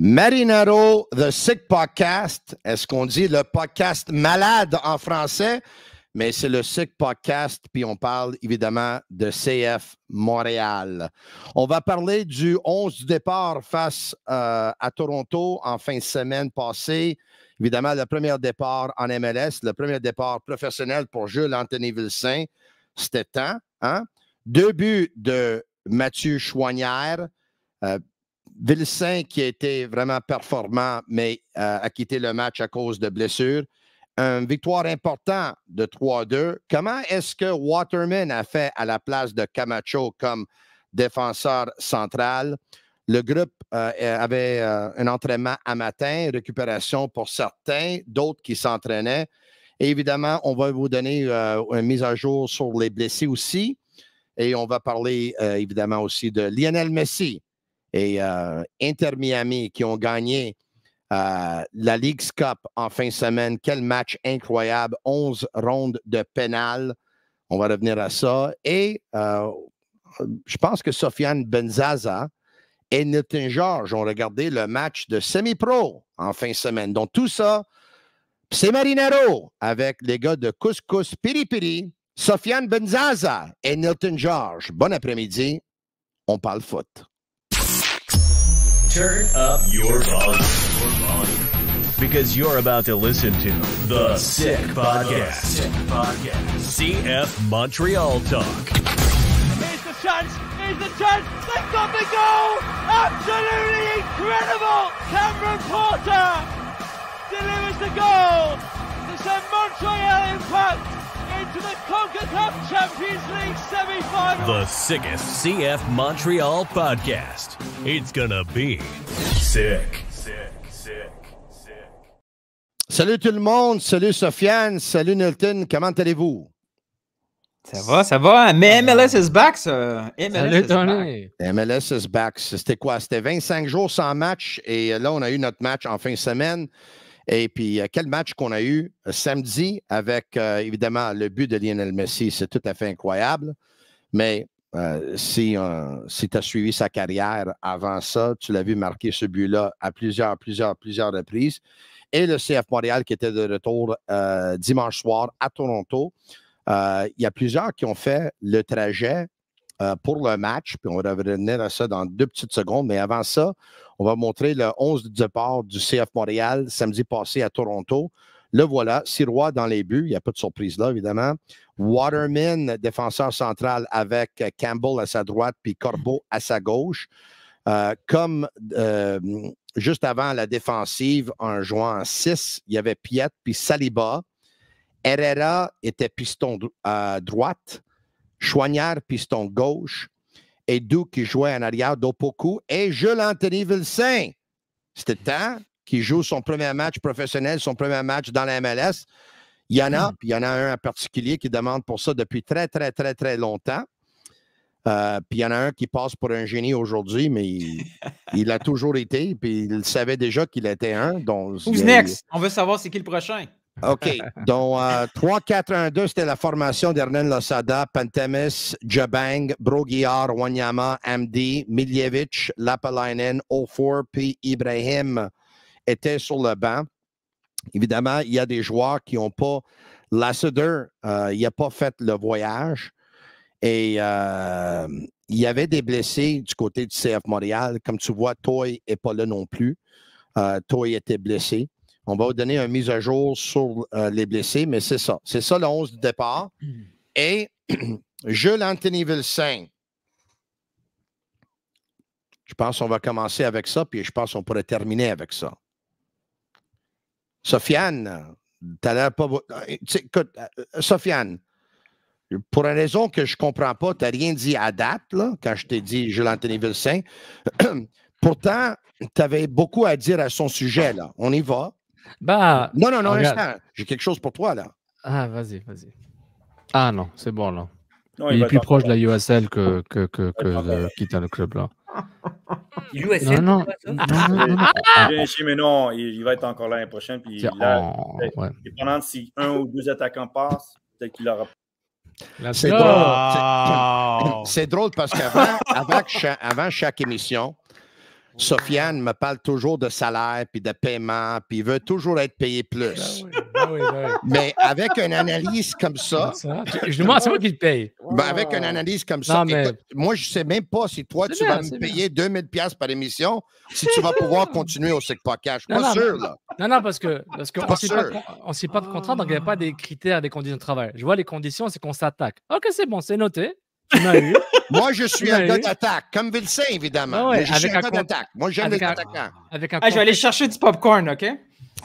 Marinaro, The Sick Podcast. Est-ce qu'on dit le podcast malade en français? Mais c'est le Sick Podcast, puis on parle évidemment de CF Montréal. On va parler du 11 du départ face euh, à Toronto en fin de semaine passée. Évidemment, le premier départ en MLS, le premier départ professionnel pour Jules Anthony Vilsain. C'était temps. Hein? Deux buts de Mathieu Chouanière. Euh, Vilsain qui a été vraiment performant, mais euh, a quitté le match à cause de blessures. Une victoire importante de 3-2. Comment est-ce que Waterman a fait à la place de Camacho comme défenseur central? Le groupe euh, euh, avait un entraînement à matin, récupération pour certains, d'autres qui s'entraînaient. évidemment, on va vous donner une mise à jour sur les blessés aussi. Et on va parler évidemment aussi de Lionel Messi et euh, Inter Miami qui ont gagné euh, la League's Cup en fin de semaine. Quel match incroyable. 11 rondes de pénal. On va revenir à ça. Et euh, je pense que Sofiane Benzaza et Nilton George ont regardé le match de semi-pro en fin de semaine. Donc tout ça, c'est Marinero avec les gars de Couscous Piri Piri, Sofiane Benzaza et Nilton George. Bon après-midi. On parle foot. turn up your volume. Because you're about to listen to The Sick Podcast. CF Montreal Talk. Here's the chance. Here's the chance. They have got the goal. Absolutely incredible. Cameron Porter delivers the goal. to send Montreal impact. to the CONCACAF Champions League semi-final. The sickest CF Montreal podcast. It's gonna be sick. Sick, sick, sick. Salut tout le monde, salut Sofiane, salut Nilton, comment allez-vous? Ça va, ça va. Mais MLS is back, ça. MLS Salut, Tony. MLS is back. C'était quoi? C'était 25 jours sans match et là, on a eu notre match en fin de semaine. Et puis, euh, quel match qu'on a eu euh, samedi avec, euh, évidemment, le but de Lionel Messi. C'est tout à fait incroyable. Mais si, si tu as suivi sa carrière avant ça, tu l'as vu marquer ce but-là à plusieurs, plusieurs, plusieurs reprises. Et le CF Montréal qui était de retour dimanche soir à Toronto. Il y a plusieurs qui ont fait le trajet pour le match. Puis on va revenir à ça dans deux petites secondes. Mais avant ça, on va montrer le 11 de départ du CF Montréal samedi passé à Toronto. Le voilà, Sirois dans les buts. Il n'y a pas de surprise là, évidemment. Waterman, défenseur central avec Campbell à sa droite puis Corbeau à sa gauche. Euh, comme euh, juste avant la défensive, en jouant 6, il y avait Piet puis Saliba. Herrera était piston à droite. Choignard, piston gauche et Doux qui jouait en arrière d'Opoku et Jules Anthony Vilsain. C'était un qui joue son premier match professionnel, son premier match dans la MLS. Il y en a, hmm. il y en a un en particulier qui demande pour ça depuis très, très, très, très longtemps. Euh, puis il y en a un qui passe pour un génie aujourd'hui, mais il, l'a a toujours été, puis il savait déjà qu'il était un. Who's next? On veut savoir c'est qui le prochain. OK. Donc, 3-4-1-2, euh, c'était la formation d'Hernan Losada, Pantemis, Jabang, Broguiar, Wanyama, MD, Miljevic, Lapalainen, O4, puis Ibrahim étaient sur le banc. Évidemment, il y a des joueurs qui n'ont pas. Lasseter, euh, il n'a pas fait le voyage et euh, il y avait des blessés du côté du CF Montréal. Comme tu vois, Toy n'est pas là non plus. Euh, Toy était blessé. On va vous donner une mise à jour sur euh, les blessés, mais c'est ça. C'est ça le 11 de départ. Et Jules Anthony Vilsain. Je pense qu'on va commencer avec ça, puis je pense qu'on pourrait terminer avec ça. Sofiane, t'as l'air pas. Euh, écoute, euh, Sofiane, pour une raison que je ne comprends pas, tu n'as rien dit à date, là, quand je t'ai dit Jules Anthony Vilsain. Pourtant, tu avais beaucoup à dire à son sujet. Là. On y va. Bah, non, non, non, J'ai quelque chose pour toi, là. Ah, vas-y, vas-y. Ah non, c'est bon, là. il, est plus proche de la USL que, que, que, le club, là. USL Non, non, non, ah, mais non, il, va être encore l'année prochaine. Puis là, oh, si un ou deux attaquants passent, peut-être qu'il aura c'est drôle. C'est drôle parce qu'avant avant chaque émission, Sofiane me parle toujours de salaire puis de paiement, puis il veut toujours être payé plus. Ben ben ben mais avec une analyse comme ça. je demande, c'est moi qui te paye. avec une analyse comme ça, moi, je ne sais même pas si toi, tu vas me payer 2000$ par émission, si tu vas pouvoir continuer au SIC cash. pas sûr, là. Non, non, parce que parce qu'on ne sait pas de contrat, donc il n'y a pas des critères, des conditions de travail. Je vois les conditions, c'est qu'on s'attaque. OK, c'est bon, c'est noté eu. Moi, je suis un gars d'attaque, comme Vilsain, évidemment. je suis un, d'attaque. Moi, j'aime les Avec un je vais aller chercher du popcorn, OK?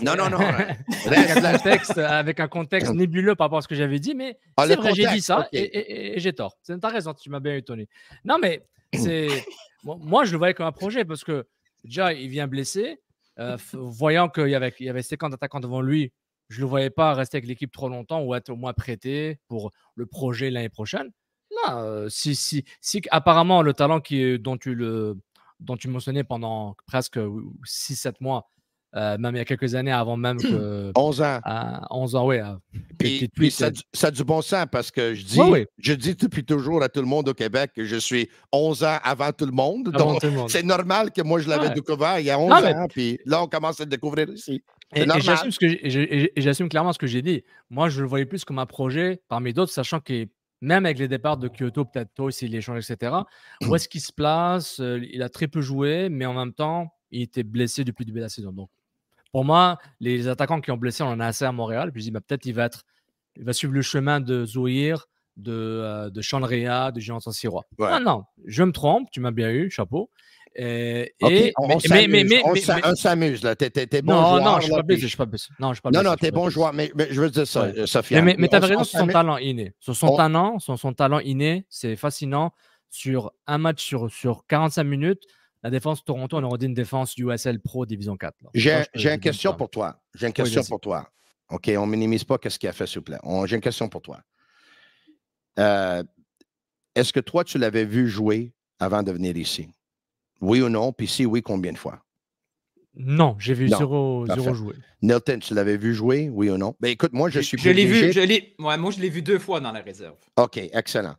Non, non, non. avec, un contexte, nébuleux par rapport à ce que j'avais dit, mais ah, c'est vrai, j'ai dit ça et, j'ai tort. C'est intéressant, tu m'as bien étonné. Non, mais c'est. Moi, je le voyais comme un projet parce que déjà, il vient blessé. Euh, voyant qu'il y avait, il y avait 50 attaquants devant lui, je ne le voyais pas rester avec l'équipe trop longtemps ou être au moins prêté pour le projet l'année prochaine. Euh, si, si, si, apparemment le talent qui, dont, tu le, dont tu mentionnais pendant presque 6-7 mois, euh, même il y a quelques années avant même mmh, que. 11 ans. 11 ans, oui. ça, ça, a du bon sens parce que je dis, je dis depuis toujours à tout le monde au Québec que je suis 11 ans avant tout le monde. donc, c'est normal que moi, je l'avais découvert il y a 11 ans. Puis là, on commence à le découvrir ici. Et, j'assume clairement ce que j'ai dit. Moi, je le voyais plus comme un projet parmi d'autres, sachant que même avec les départs de Kyoto, peut-être toi s'il échange, etc. Où est-ce qu'il se place euh, Il a très peu joué, mais en même temps, il était blessé depuis le début de la saison. Donc, pour moi, les attaquants qui ont blessé, on en a assez à Montréal. Puis je dis, bah, peut-être il va être, suivre le chemin de Zouir, de, euh, de Chandrea, de Sirois. Non, non, je me trompe, tu m'as bien eu, chapeau on s'amuse, là. T'es, bon joueur. Non, je suis je suis pas Non, non, t'es bon joueur, mais, je veux dire ça, euh, Mais, t'as raison sur son talent inné. Sur son, talent, sur son talent inné, c'est fascinant. Sur un match sur, sur 45 minutes, la défense Toronto, on aurait dit une défense USL Pro Division 4. J'ai, une question pour toi. J'ai une question pour toi. OK, on minimise pas ce qu'il a fait, s'il vous plaît. j'ai une question pour toi. Euh, est-ce que toi, tu l'avais vu jouer avant de venir ici? Oui ou non? Puis si oui, combien de fois? Non, j'ai vu zéro, jouer. Nelton, tu l'avais vu jouer, oui ou non? Ben écoute, moi, je, suis. Je l'ai vu, moi, je l'ai vu deux fois dans la réserve. OK, excellent.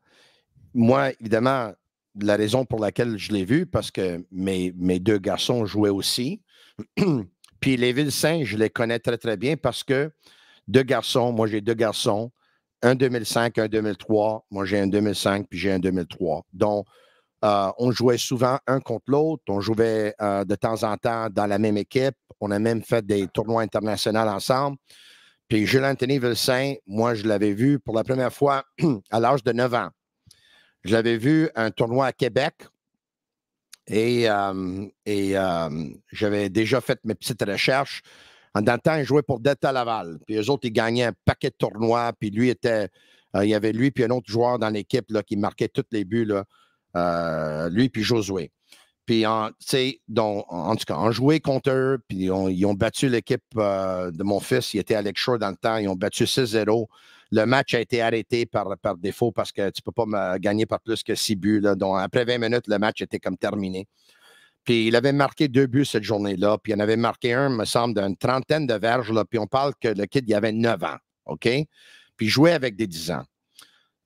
Moi, évidemment, la raison pour laquelle je l'ai vu, parce que mes, mes deux garçons jouaient aussi. Puis les villes Saint, je les connais très, très bien parce que deux garçons, moi j'ai deux garçons, un 2005, un 2003, moi j'ai un 2005, puis j'ai un 2003, donc euh, on jouait souvent un contre l'autre. On jouait euh, de temps en temps dans la même équipe. On a même fait des tournois internationaux ensemble. Puis Jules Anthony Vilsain, moi, je l'avais vu pour la première fois à l'âge de 9 ans. Je l'avais vu un tournoi à Québec. Et, euh, j'avais déjà fait mes petites recherches. En dantan, temps, il jouait pour Delta Laval. Puis les autres, ils gagnaient un paquet de tournois. Puis lui était. il y avait lui, puis un autre joueur dans l'équipe qui marquait tous les buts. Euh, lui puis Josué. Puis, en, donc, en tout cas, en jouait contre eux, puis ils ont battu l'équipe euh, de mon fils. Il était à Shaw dans le temps. Ils ont battu 6-0. Le match a été arrêté par, par défaut parce que tu ne peux pas gagner par plus que 6 buts. Donc, après 20 minutes, le match était comme terminé. Puis il avait marqué deux buts cette journée-là. Puis il en avait marqué un, me semble, d'une trentaine de verges. Puis on parle que le kid, il avait 9 ans. OK? Puis il jouait avec des 10 ans.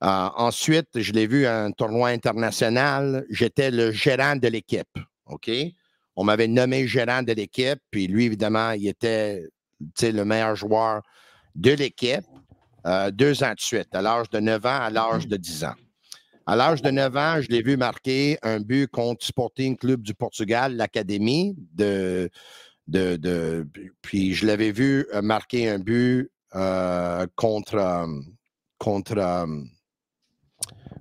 Euh, ensuite, je l'ai vu à un tournoi international. J'étais le gérant de l'équipe. OK? On m'avait nommé gérant de l'équipe, puis lui, évidemment, il était le meilleur joueur de l'équipe euh, deux ans de suite, à l'âge de 9 ans, à l'âge de 10 ans. À l'âge de 9 ans, je l'ai vu marquer un but contre Sporting Club du Portugal, l'Académie. De, puis je l'avais vu euh, marquer un but contre, contre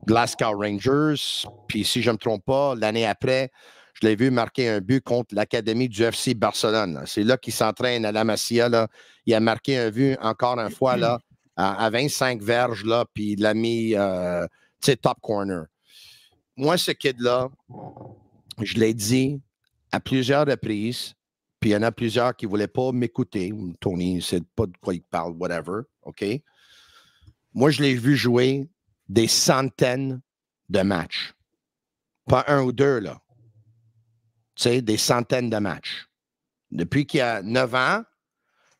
Glasgow Rangers. Puis si je ne me trompe pas, l'année après, je l'ai vu marquer un but contre l'Académie du FC Barcelone. C'est là qu'il s'entraîne à la Masia. Là. Il a marqué un but encore une fois là, à, 25 verges, là, puis il l'a mis euh, top corner. Moi, ce kid-là, je l'ai dit à plusieurs reprises, puis il y en a plusieurs qui ne voulaient pas m'écouter. Tony, c'est pas de quoi il parle, whatever. OK? Moi, je l'ai vu jouer des centaines de matchs. Pas un ou deux, là. Tu sais, des centaines de matchs. Depuis qu'il a 9 ans,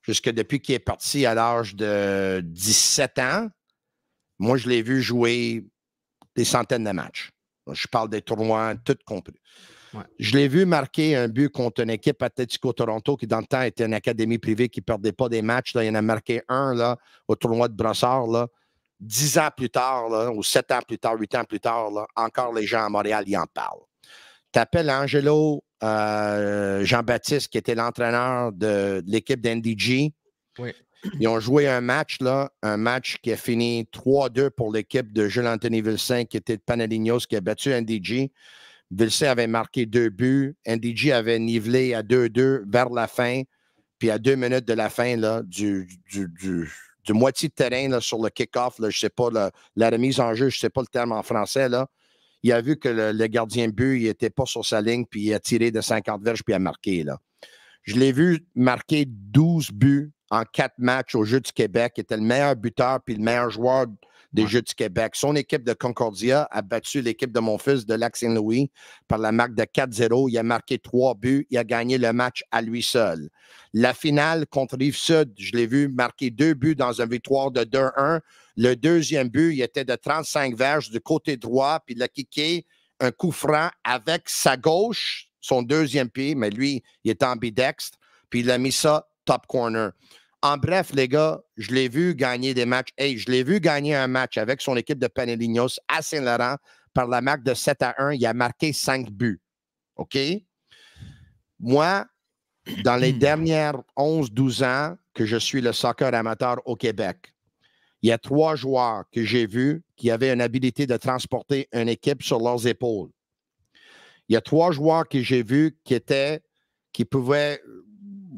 jusque depuis qu'il est parti à l'âge de 17 ans, moi, je l'ai vu jouer des centaines de matchs. Je parle des tournois, tout compris. Je l'ai vu marquer un but contre une équipe Atletico Toronto qui, dans le temps, était une académie privée qui ne perdait pas des matchs. Il y en a marqué un là, au tournoi de Brossard. Là dix ans plus tard, ou sept ans plus tard, huit ans plus tard, encore les gens à Montréal y en parlent. Tu Angelo euh, Jean-Baptiste, qui était l'entraîneur de, l'équipe d'NDG. Ils ont joué un match, là, un match qui a fini 3-2 pour l'équipe de Jules-Anthony Vilsain, qui était de Panadinos, qui a battu NDG. Vilsain avait marqué deux buts. NDG avait nivelé à 2-2 vers la fin. Puis à deux minutes de la fin là, du du moitié de terrain sur le kick-off, je ne sais pas, la remise en jeu, je ne sais pas le terme en français, là, il a vu que le, gardien but, il n'était pas sur sa ligne, puis il a tiré de 50 verges, puis il a marqué. Là. Je l'ai vu marquer 12 buts en quatre matchs au Jeu du Québec. Il était le meilleur buteur, puis le meilleur joueur des Jeux du Québec. Son équipe de Concordia a battu l'équipe de mon fils de Lac-Saint-Louis par la marque de 4-0. Il a marqué trois buts. Il a gagné le match à lui seul. La finale contre Rive-Sud, je l'ai vu marquer deux buts dans une victoire de 2-1. Le deuxième but, il était de 35 verges du côté droit, puis il a kické un coup franc avec sa gauche, son deuxième pied, mais lui, il est ambidextre, puis il a mis ça top corner. En bref, les gars, je l'ai vu gagner des matchs. Hey, je l'ai vu gagner un match avec son équipe de Panellinos à Saint-Laurent par la marque de 7 à 1. Il a marqué 5 buts. OK? Moi, dans les hmm. dernières 11-12 ans que je suis le soccer amateur au Québec, il y a trois joueurs que j'ai vus qui avaient une habilité de transporter une équipe sur leurs épaules. Il y a trois joueurs que j'ai vus qui étaient, qui pouvaient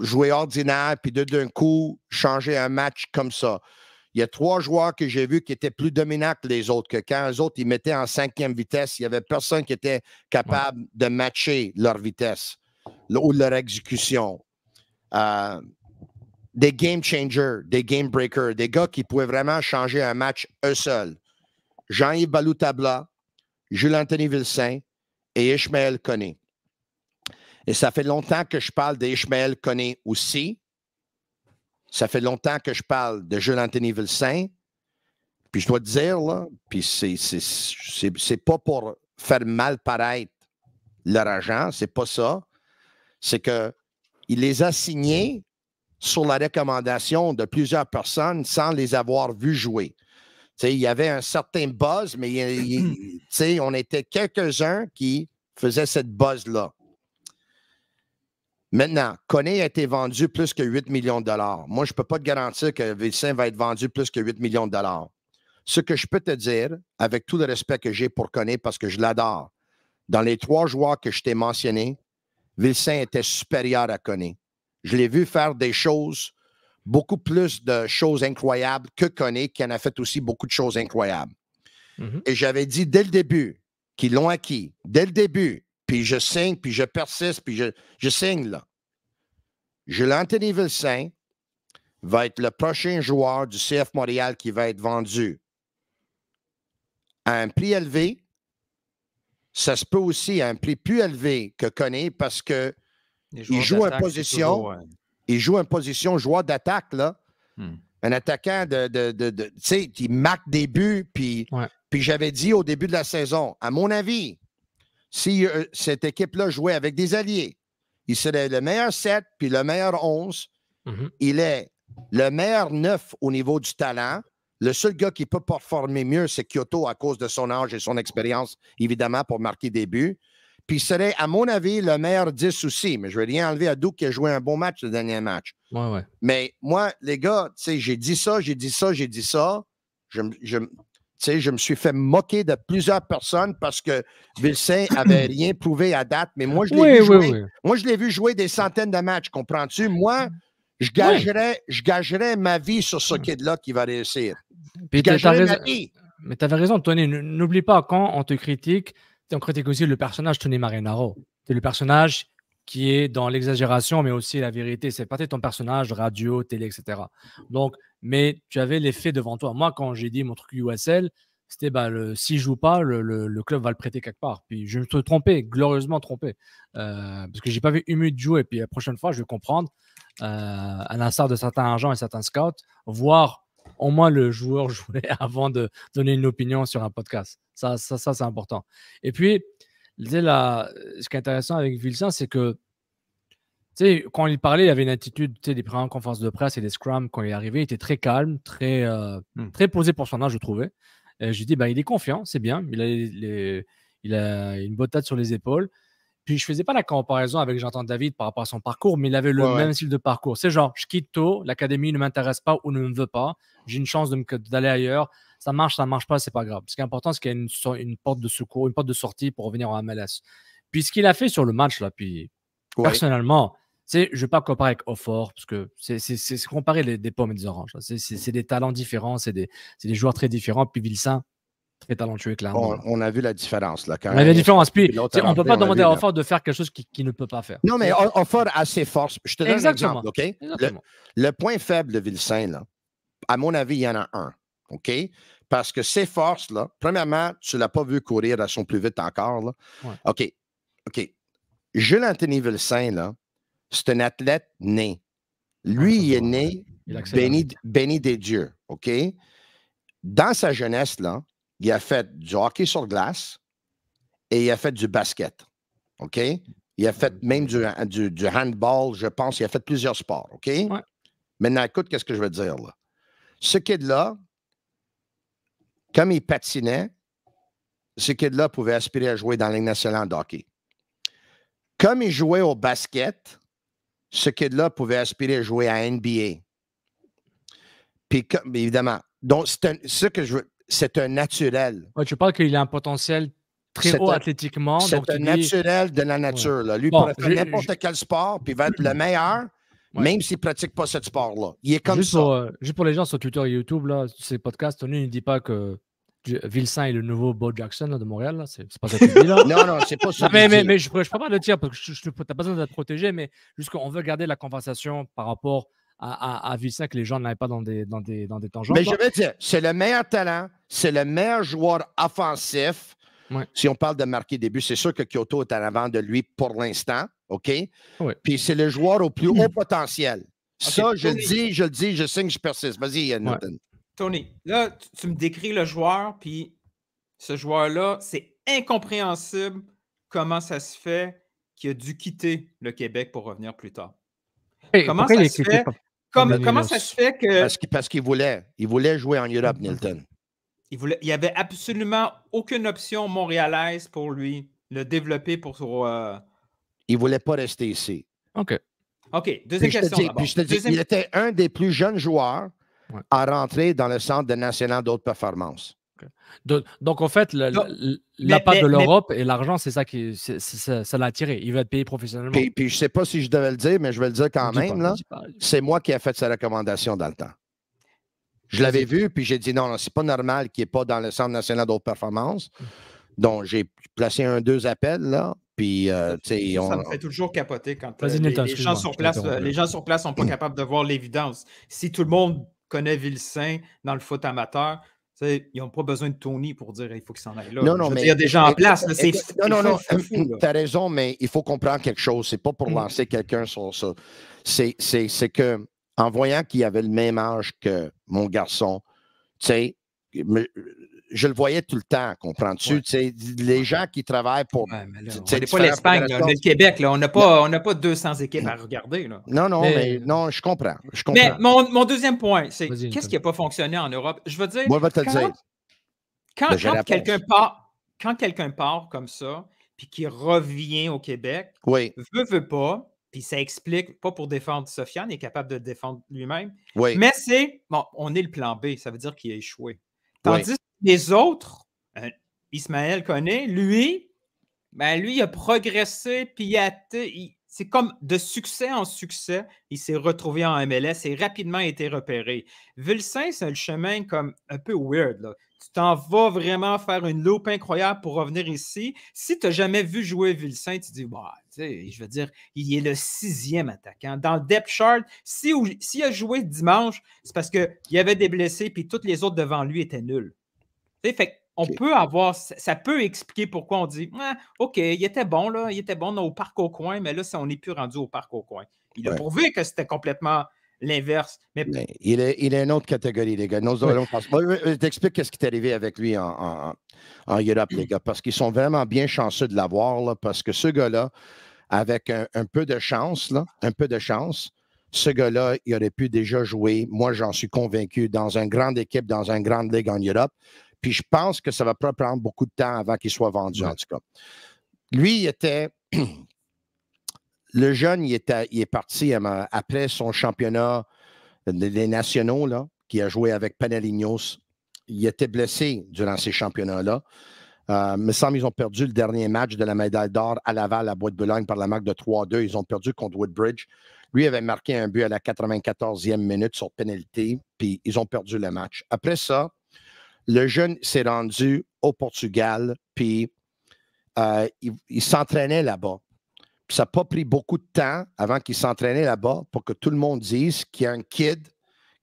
jouer ordinaire, puis de d'un coup, changer un match comme ça. Il y a trois joueurs que j'ai vus qui étaient plus dominants que les autres, que quand les autres, ils mettaient en cinquième vitesse, il n'y avait personne qui était capable de matcher leur vitesse ou leur exécution. Euh, des game changers, des game breakers, des gars qui pouvaient vraiment changer un match eux seuls. Jean-Yves Baloutabla, Jules-Anthony Vilsain et Ishmael Koné. Et ça fait longtemps que je parle d'Ishmael Koné aussi. Ça fait longtemps que je parle de Jules-Anthony Vilsain. Puis je dois dire, là, puis c'est pas pour faire mal paraître leur agent, c'est pas ça. C'est qu'il les a signés sur la recommandation de plusieurs personnes sans les avoir vus jouer. sais, il y avait un certain buzz, mais on était quelques-uns qui faisaient cette buzz-là. Maintenant, Coné a été vendu plus que 8 millions de dollars. Moi, je ne peux pas te garantir que Vilsin va être vendu plus que 8 millions de dollars. Ce que je peux te dire, avec tout le respect que j'ai pour Coné, parce que je l'adore, dans les trois joueurs que je t'ai mentionnés, Vilsain était supérieur à Coné. Je l'ai vu faire des choses, beaucoup plus de choses incroyables que Coné, qui en a fait aussi beaucoup de choses incroyables. Mm-hmm. Et j'avais dit dès le début qu'ils l'ont acquis. Dès le début, puis je signe, puis je persiste, puis je, signe là. Jules Anthony Vilsain va être le prochain joueur du CF Montréal qui va être vendu à un prix élevé. Ça se peut aussi à un prix plus élevé que Conné parce que il joue en position. Il joue en position joueur d'attaque, là. Hmm. Un attaquant de, de, de, tu sais, qui marque des buts, puis, puis j'avais dit au début de la saison, à mon avis, si euh, cette équipe-là jouait avec des alliés, il serait le meilleur 7 puis le meilleur 11. Mhm. Il est le meilleur 9 au niveau du talent. Le seul gars qui peut performer mieux, c'est Kyoto à cause de son âge et son expérience, évidemment, pour marquer des buts. Puis il serait, à mon avis, le meilleur 10 aussi. Mais je vais rien enlever à Doug qui a joué un bon match le dernier match. Mais moi, les gars, j'ai dit ça, j'ai dit ça, j'ai dit ça. Je, je, je me suis fait moquer de plusieurs personnes parce que Vilsain avait rien prouvé à date, mais moi, je l'ai vu, jouer. Moi, je l'ai vu jouer des centaines de matchs, comprends-tu? Moi, je gagerais, je ma vie sur ce kid-là qui va réussir. Mais tu avais raison, Tony. N'oublie pas, quand on te critique, on critique aussi le personnage Tony Marinaro. C'est le personnage qui est dans l'exagération, mais aussi la vérité. C'est peut-être ton personnage, radio, télé, etc. Donc, mais tu avais l'effet devant toi. Moi, quand j'ai dit mon truc USL, c'était bah, le, si joue pas, le, club va le prêter quelque part. Puis je me suis trompé, glorieusement trompé. Euh, parce que j'ai pas vu Humide jouer. Puis la prochaine fois, je vais comprendre, euh, à l'instar de certains agents et certains scouts, voir au moins le joueur jouer avant de donner une opinion sur un podcast. Ça, ça, ça c'est important. Et puis, là, euh, ce qui est intéressant avec Wilson, c'est que quand il parlait, il avait une attitude des premières conférences de presse et des scrums quand il est arrivé. Il était très calme, très, euh, hmm. très posé pour son âge, je trouvais. ai dit, bah, il est confiant, c'est bien. Il a, il a une bottade sur les épaules. Puis je faisais pas la comparaison avec J'entends David par rapport à son parcours, mais il avait le même style de parcours. C'est genre, je quitte tôt, l'académie ne m'intéresse pas ou ne me veut pas, j'ai une chance d'aller ailleurs. Ça marche, ça marche pas, c'est pas grave. Ce qui est important, c'est qu'il y a une, porte de secours, une porte de sortie pour revenir en MLS. Puis ce qu'il a fait sur le match, là, puis tu personnellement, je ne vais pas comparer avec Offort, parce que c'est comparer les, des pommes et des oranges. C'est des talents différents, c'est des, joueurs très différents. Puis Vilsain, très talentueux, clairement. On, a vu la différence. Là, quand on a la différence. Puis, on ne peut pas demander à Offort de faire quelque chose qu'il ne peut pas faire. Non, mais Offort a ses forces. Je te donne Exactement. un exemple, OK? Le, point faible de Vilsain, là, à mon avis, il y en a un. OK? Parce que ces forces-là, premièrement, tu ne l'as pas vu courir à son plus vite encore. Là. OK. OK. Jules Anthony Vilsain, là, c'est un athlète né. Lui, il est né béni, des dieux. OK? Dans sa jeunesse, là, il a fait du hockey sur glace et il a fait du basket. OK? Il a fait même du, handball, je pense. Il a fait plusieurs sports. OK? Maintenant, écoute, qu'est-ce que je veux dire, là? Ce kid-là, comme il patinait, ce kid-là pouvait aspirer à jouer dans la Ligue nationale de hockey. Comme il jouait au basket, ce kid-là pouvait aspirer à jouer à NBA. Puis, évidemment, donc c'est un, ce que je c'est un naturel. tu parles qu'il a un potentiel très haut athlétiquement. C'est un naturel de la nature. Lui, pour pourrait n'importe quel sport, puis va être le meilleur, même s'il ne pratique pas ce sport-là. Il est comme ça. Euh, juste pour les gens sur Twitter et YouTube, là, ces podcasts, Tony ne dit pas que Vilsain est le nouveau Bo Jackson de Montréal. C'est, pas ça non, non, c'est pas ça. mais, je ne peux pas le dire parce que tu n'as pas besoin d'être protégé, mais juste qu'on veut garder la conversation par rapport à, à, que les gens n'aillent pas dans des, dans des, dans des Mais je veux dire, c'est le meilleur talent, c'est le meilleur joueur offensif. Si on parle de marquer des buts, c'est sûr que Kyoto est en avant de lui pour l'instant. OK? Puis c'est le joueur au plus haut hmm. potentiel. Ça, je le dis, je le dis, je signe, je persiste. Vas-y, Nilton. Tony, là, tu, me décris le joueur, puis ce joueur-là, c'est incompréhensible comment ça se fait qu'il a dû quitter le Québec pour revenir plus tard. comment ça se fait? comment ça se fait que. Parce qu'il voulait. Il voulait jouer en Europe, Nilton. Mm-hmm. Il n'y il avait absolument aucune option montréalaise pour lui, le développer pour, euh, il ne voulait pas rester ici. OK. OK. Deuxième question. Il était un des plus jeunes joueurs à rentrer dans le centre de national d'autres performances. donc, en fait, la part de l'Europe et l'argent, c'est ça qui ça, l'a attiré. Il veut être payé professionnellement. Puis, je ne sais pas si je devais le dire, mais je vais le dire quand même. C'est moi qui ai fait sa recommandation dans le temps. Je l'avais vu, puis j'ai dit non, non c'est pas normal qu'il n'est pas dans le Centre national d'Haute Performance. Hum. Donc, j'ai placé un, deux appels, là. Euh, ça, on... me fait toujours capoter quand euh, les, gens sur place, euh, les gens sur place sont pas mm. capables de voir l'évidence. Si tout le monde connaît Vilsain dans le foot amateur, ils n'ont pas besoin de Tony pour dire il faut qu'il s'en aille là. Non, non, mais, il y a des gens en place. non, non, non. Tu as raison, mais il faut comprendre quelque chose. C'est pas pour mm. lancer quelqu'un sur ça. C'est, c'est, que, en voyant qu'il avait le même âge que mon garçon, tu sais, je le voyais tout le temps, comprends-tu? C'est Les gens qui travaillent pour. C'est pas l'Espagne, on le Québec. Là. On n'a pas, 200 équipes à regarder. Là. Non, non, mais, non, je comprends. Je comprends. Mais mon, deuxième point, c'est qu'est-ce qui n'a pas fonctionné en Europe? Je veux dire. quand, Quand, quelqu'un part, quand part comme ça, puis qui revient au Québec, veut, veut pas, puis ça explique, pas pour défendre Sofiane, il est capable de le défendre lui-même, mais c'est, bon, on est le plan B, ça veut dire qu'il a échoué. Tandis les autres, euh, Ismaël connaît, lui, ben lui, il a progressé, puis c'est comme de succès en succès, il s'est retrouvé en MLS et rapidement été repéré. Vulsin, c'est le chemin comme un peu weird. Tu t'en vas vraiment faire une loupe incroyable pour revenir ici. Si tu n'as jamais vu jouer Vulsin, tu dis, bah, je veux dire, il est le sixième attaquant. Dans le depth chart, s'il si, a joué dimanche, c'est parce qu'il y avait des blessés, puis tous les autres devant lui étaient nuls on peut avoir, ça peut expliquer pourquoi on dit «Ah, OK, il était bon, là, il était bon au parc au coin, mais là, on n'est plus rendu au parc au coin. Il a prouvé que c'était complètement l'inverse. Mais... il, est, une autre catégorie, les gars. Nous, ce qui est arrivé avec lui en, Europe, les gars, parce qu'ils sont vraiment bien chanceux de l'avoir, parce que ce gars-là, avec un, peu de chance, là, un peu de chance, ce gars-là, il aurait pu déjà jouer, moi j'en suis convaincu, dans une grande équipe, dans une grande ligue en Europe. Puis je pense que ça va pas prendre beaucoup de temps avant qu'il soit vendu, en tout cas. Lui, il était. le jeune, il, était, est parti euh, après son championnat euh, des nationaux, là, qui a joué avec Panalinos. Il était blessé durant ces championnats-là. il euh, me semble qu'ils ont perdu le dernier match de la médaille d'or à Laval, à Bois-de-Boulogne, par la marque de 3-2. Ils ont perdu contre Woodbridge. Lui avait marqué un but à la 94e minute sur pénalité, puis ils ont perdu le match. Après ça, le jeune s'est rendu au Portugal, puis euh, il, s'entraînait là-bas. ça n'a pas pris beaucoup de temps avant qu'il s'entraînait là-bas pour que tout le monde dise qu'il y a un kid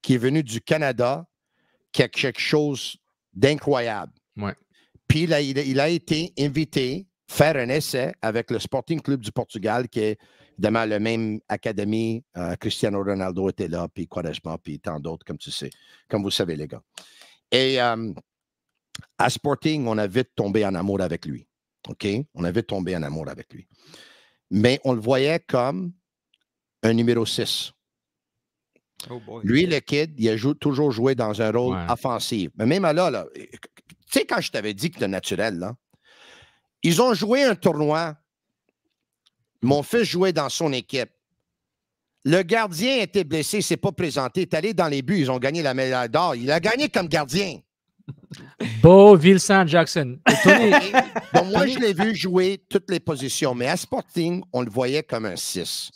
qui est venu du Canada, qui a quelque chose d'incroyable. Puis il a, il a, été invité faire un essai avec le Sporting Club du Portugal, qui est évidemment la même académie. Euh, Cristiano Ronaldo était là, puis Quaresma, puis tant d'autres, comme tu sais, comme vous savez, les gars. Et euh, à Sporting, on a vite tombé en amour avec lui. OK? On a vite tombé en amour avec lui. Mais on le voyait comme un numéro 6. lui, le kid, il a toujours joué dans un rôle offensif. Mais même là, tu sais, quand je t'avais dit que le naturel, là, ils ont joué un tournoi. Mon fils jouait dans son équipe. Le gardien était blessé, il s'est pas présenté. Il est allé dans les buts, ils ont gagné la médaille d'or. Il a gagné comme gardien. Beau Saint Jackson. moi, je l'ai vu jouer toutes les positions, mais à Sporting, on le voyait comme un 6.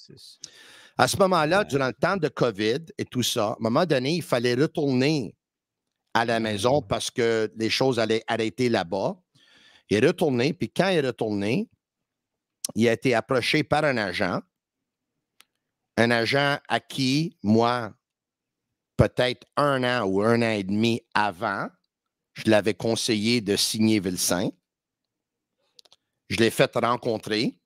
À ce moment-là, durant le temps de COVID et tout ça, à un moment donné, il fallait retourner à la maison parce que les choses allaient arrêter là-bas. Il est retourné, puis quand il est retourné, il a été approché par un agent un agent à qui, moi, peut-être un an ou un an et demi avant, je l'avais conseillé de signer Vilsain. Je l'ai fait rencontrer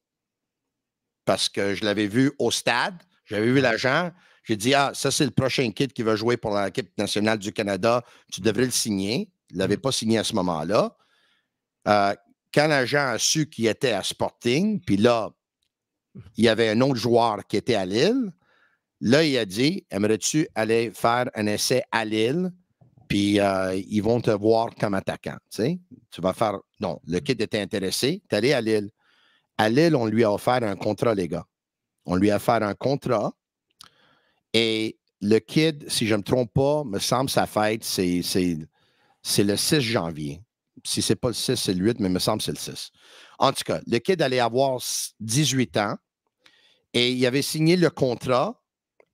parce que je l'avais vu au stade. J'avais vu l'agent. J'ai dit Ah, ça, c'est le prochain kid qui va jouer pour l'équipe nationale du Canada. Tu devrais le signer. Il ne l'avait mm. pas signé à ce moment-là. Euh, quand l'agent a su qu'il était à Sporting, puis là, il y avait un autre joueur qui était à Lille. Là, il a dit Aimerais-tu aller faire un essai à Lille Puis euh, ils vont te voir comme attaquant. Tu, tu vas faire. Non, le kid était intéressé. Tu allé à Lille. À Lille, on lui a offert un contrat, les gars. On lui a offert un contrat. Et le kid, si je ne me trompe pas, me semble sa fête, c'est, c'est le 6 janvier. Si ce n'est pas le 6, c'est le 8, mais me semble que c'est le 6. En tout cas, le kid allait avoir 18 ans. Et il avait signé le contrat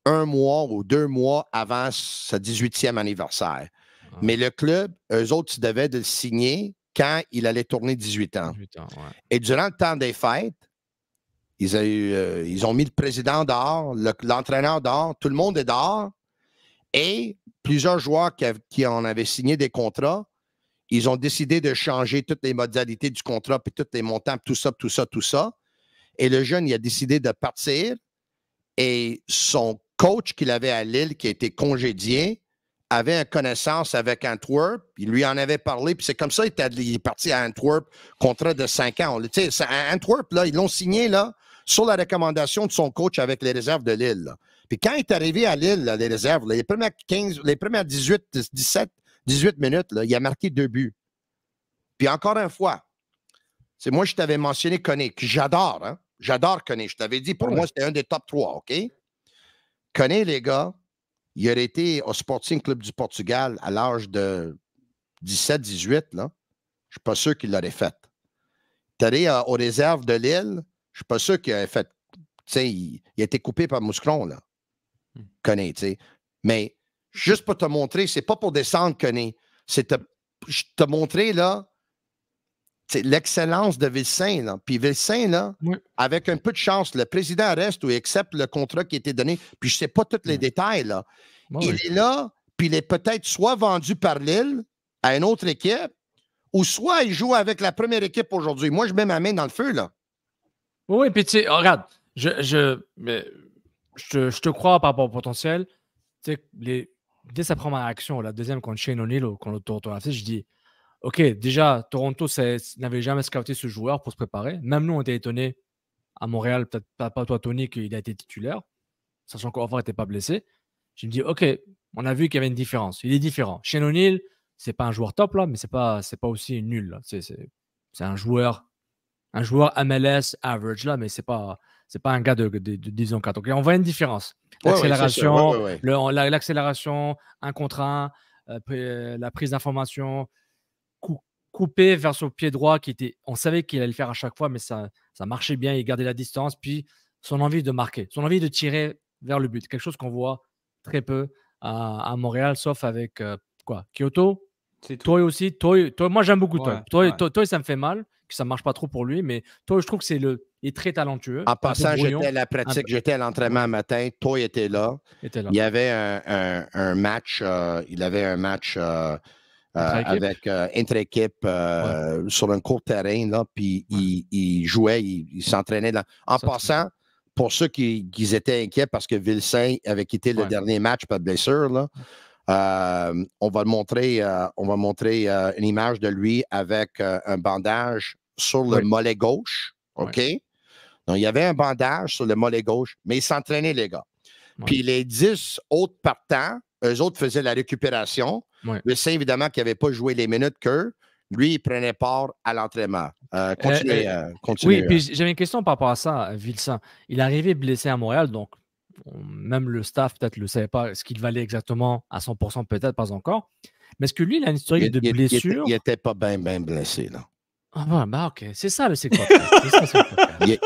un mois ou deux mois avant sa 18e anniversaire. Ah. Mais le club, eux autres, ils devaient de le signer quand il allait tourner 18 ans. Et durant le temps des fêtes, ils, euh, ont mis le président dehors, l'entraîneur dehors, tout le monde est dehors. Et plusieurs joueurs qui, qui, en avaient signé des contrats, ils ont décidé de changer toutes les modalités du contrat, puis tous les montants, tout ça, tout ça, tout ça. Et le jeune, il a décidé de partir. Et son coach qu'il avait à Lille, qui était été congédié, avait une connaissance avec Antwerp. Il lui en avait parlé. Puis c'est comme ça qu'il est parti à Antwerp, contrat de 5 ans. Tu sais, Antwerp, là, ils l'ont signé là, sur la recommandation de son coach avec les réserves de Lille. Puis quand il est arrivé à Lille, les réserves, les, premières 15, les premières 18, 17, 18 minutes, il a marqué deux buts. Puis encore une fois, c'est moi, je t'avais mentionné Koné, que j'adore. Hein? J'adore Koné. Je t'avais dit, pour moi, c'est un des top 3, OK? Koné, les gars, il aurait été au Sporting Club du Portugal à l'âge de 17-18, là. Je ne suis pas sûr qu'il l'aurait fait. Tu allé euh, aux réserves de Lille, je ne suis pas sûr qu'il aurait fait. Il, il, a été coupé par Mouscron, là. Hmm. tu sais. Mais juste pour te montrer, c'est pas pour descendre Koné. C'est te montrer, là, l'excellence de Vilsain. Puis Vilsain, avec un peu de chance, le président reste ou accepte le contrat qui a été donné. Puis je ne sais pas tous les détails. Là. il est là, puis il est peut-être soit vendu par l'île à une autre équipe, ou soit il joue avec la première équipe aujourd'hui. Moi, je mets ma main dans le feu. là. Oui, puis tu sais, oh, regarde, je, je, je, te crois par rapport au potentiel. Tu les, dès sa première action, la deuxième contre Shane O'Neill, contre le tour, je dis OK, déjà, Toronto n'avait jamais scouté ce joueur pour se préparer. Même nous, on était étonnés à Montréal, peut-être pas, toi, Tony, qu'il a été titulaire, sachant qu'Orford n'était pas blessé. Je me dis, OK, on a vu qu'il y avait une différence. Il est différent. Shane O'Neill, c'est pas un joueur top, là, mais c'est pas, pas aussi nul. C'est, un joueur un joueur MLS average, là, mais c'est pas, pas un gars de, de, 4. Donc, on voit une différence. L'accélération, un contre un, euh, euh, la prise d'information, coupé vers son pied droit qui était, on savait qu'il allait le faire à chaque fois, mais ça, ça marchait bien, il gardait la distance, puis son envie de marquer, son envie de tirer vers le but, quelque chose qu'on voit très peu à, Montréal, sauf avec euh, quoi, Kyoto, Toi aussi, Toi, toi moi j'aime beaucoup Toi. Toi, ça me fait mal, que ça marche pas trop pour lui, mais Toi, je trouve que c'est le, est très talentueux. En passant, j'étais à la pratique, j'étais à l'entraînement matin. Toi était là. Il y avait un, match, euh, il avait un match euh, euh, avec euh, entre équipe euh, sur un court terrain. puis il, jouaient, jouait, il, s'entraînait. En passant, pour ceux qui, étaient inquiets parce que Vilsain avait quitté le dernier match par blessure, on va montrer, on va montrer une image de lui avec un bandage sur le mollet gauche. OK? Donc, il y avait un bandage sur le mollet gauche, mais il s'entraînait, les gars. Puis les dix autres partants, eux autres faisaient la récupération. Ouais. sait évidemment, qu'il n'avait pas joué les minutes qu'eux, lui, il prenait part à l'entraînement. Euh, euh, continuez, euh, Oui, puis j'avais une question par rapport à ça, Vilsan. Il arrivait blessé à Montréal, donc même le staff peut-être ne le savait pas, ce qu'il valait exactement à 100%, peut-être pas encore. Mais est-ce que lui, il a une historique de blessure Il n'était pas bien bien blessé, là. Ah, bah, ok, c'est ça le C'est C'est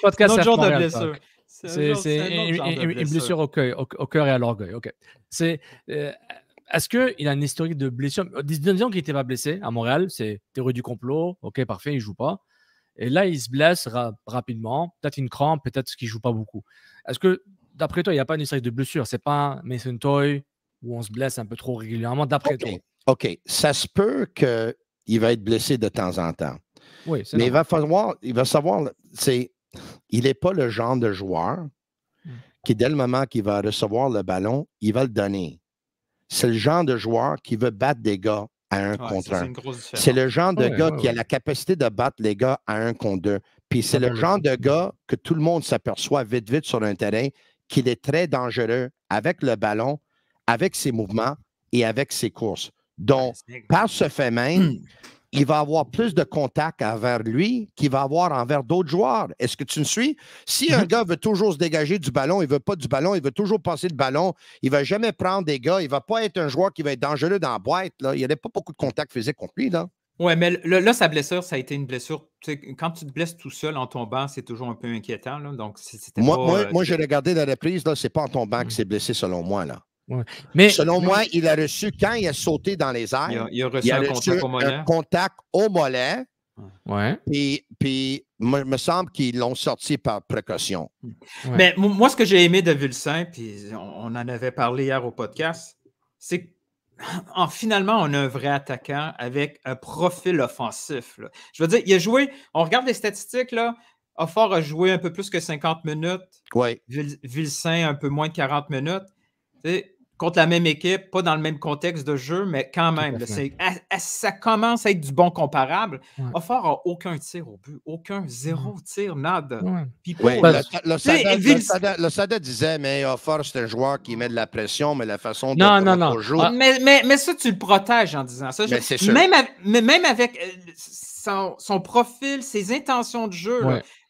podcast. C'est genre de blessure. C'est une, blessure au cœur, et à l'orgueil. Ok. C'est est-ce qu'il a une historique de blessure euh, Disons qu'il n'était pas blessé à Montréal, c'est théorie du complot. Ok, parfait, il joue pas. Et là, il se blesse rapidement. Peut-être une crampe, peut-être qu'il joue pas beaucoup. Est-ce que, d'après toi, il n'y a pas une historique de blessure C'est pas un Mason Toy où on se blesse un peu trop régulièrement, d'après toi OK, ça se peut qu'il va être blessé de temps en temps. Oui, Mais il va falloir, il va savoir, c'est, il n'est pas le genre de joueur hmm. qui, dès le moment qu'il va recevoir le ballon, il va le donner c'est le genre de joueur qui veut battre des gars à un contre un. C'est le genre de gars qui a la capacité de battre les gars à un contre deux. Puis c'est le genre de gars que tout le monde s'aperçoit vite, vite sur un terrain qu'il est très dangereux avec le ballon, avec ses mouvements et avec ses courses. Donc, par ce fait même, il va avoir plus de contacts envers lui qu'il va avoir envers d'autres joueurs. Est-ce que tu me suis? Si un mhm. gars veut toujours se dégager du ballon, il ne veut pas du ballon, il veut toujours passer le ballon, il ne va jamais prendre des gars, il ne va pas être un joueur qui va être dangereux dans la boîte. Là. Il n'y avait pas beaucoup de contacts physiques contre lui. Là. Oui, mais là, sa blessure, ça a été une blessure. quand tu te blesses tout seul en tombant, c'est toujours un peu inquiétant. Là. Donc, moi, moi, euh, moi j'ai regardé la reprise, là, c'est pas en tombant que c'est mhm. blessé, selon moi. Là. Selon moi, il a reçu, quand il a sauté dans les airs, il a, reçu, un, contact au mollet. Puis, puis me, semble qu'ils l'ont sorti par précaution. Mais moi, ce que j'ai aimé de Vulsin puis on, en avait parlé hier au podcast, c'est que en, finalement, on a un vrai attaquant avec un profil offensif. Je veux dire, il a joué, on regarde les statistiques, là, Offort a joué un peu plus que 50 minutes. Ouais. un peu moins de 40 minutes contre la même équipe, pas dans le même contexte de jeu, mais quand même, ça commence à être du bon comparable. Ouais. Offort aucun tir au but, aucun zéro tir, nada. le, Sada, disait, mais Offort, c'est un joueur qui met de la pression, mais la façon dont non, non, non. Ah. mais, mais, ça, tu le protèges en disant ça. Même, avec, euh, son, profil, ses intentions de jeu,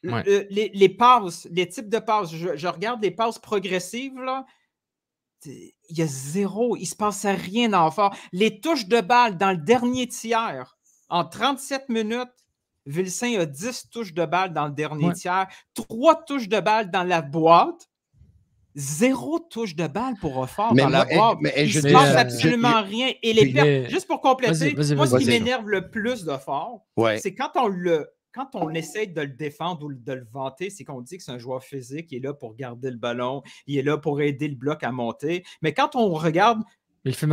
les, passes, les types de passes, je, regarde les passes progressives, là il y a zéro, il se passe rien dans fort. Les touches de balle dans le dernier tiers, en 37 minutes, Vilsain a 10 touches de balle dans le dernier tiers, 3 touches de balle dans la boîte, zéro touche de balle pour Offort dans la eh, boîte. Mais, eh, il ne se passe euh, absolument rien. Et les euh, Juste pour compléter, moi, ce qui m'énerve le plus de fort, c'est quand on le quand on essaye de le défendre ou de le vanter, c'est qu'on dit que c'est un joueur physique, il est là pour garder le ballon, il est là pour aider le bloc à monter. Mais quand on regarde il fait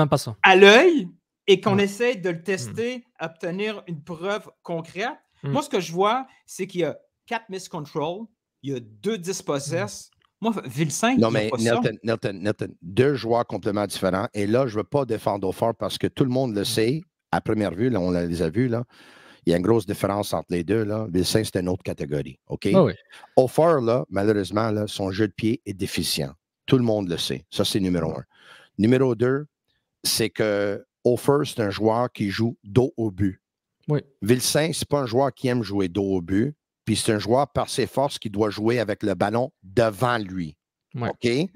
à l'œil et qu'on mm. essaye de le mm. tester, obtenir une preuve concrète, mm. moi, ce que je vois, c'est qu'il y a quatre control. il y a deux dispossesses. Moi, Vilsain, non, mais pas Nelton, ça. Nelton, Nelton, deux joueurs complètement différents. Et là, je ne veux pas défendre au fort parce que tout le monde le sait. À première vue, là, on les a vus, là. Il y a une grosse différence entre les deux. Là. Vilsain, c'est une autre catégorie. OK? Ah Offer, là, malheureusement, son jeu de pied est déficient. Tout le monde le sait. Ça, c'est numéro un. Numéro deux, c'est que Offer, c'est un joueur qui joue dos au but. Oui. ce c'est pas un joueur qui aime jouer dos au but. Puis c'est un joueur par ses forces qui doit jouer avec le ballon devant lui. Mais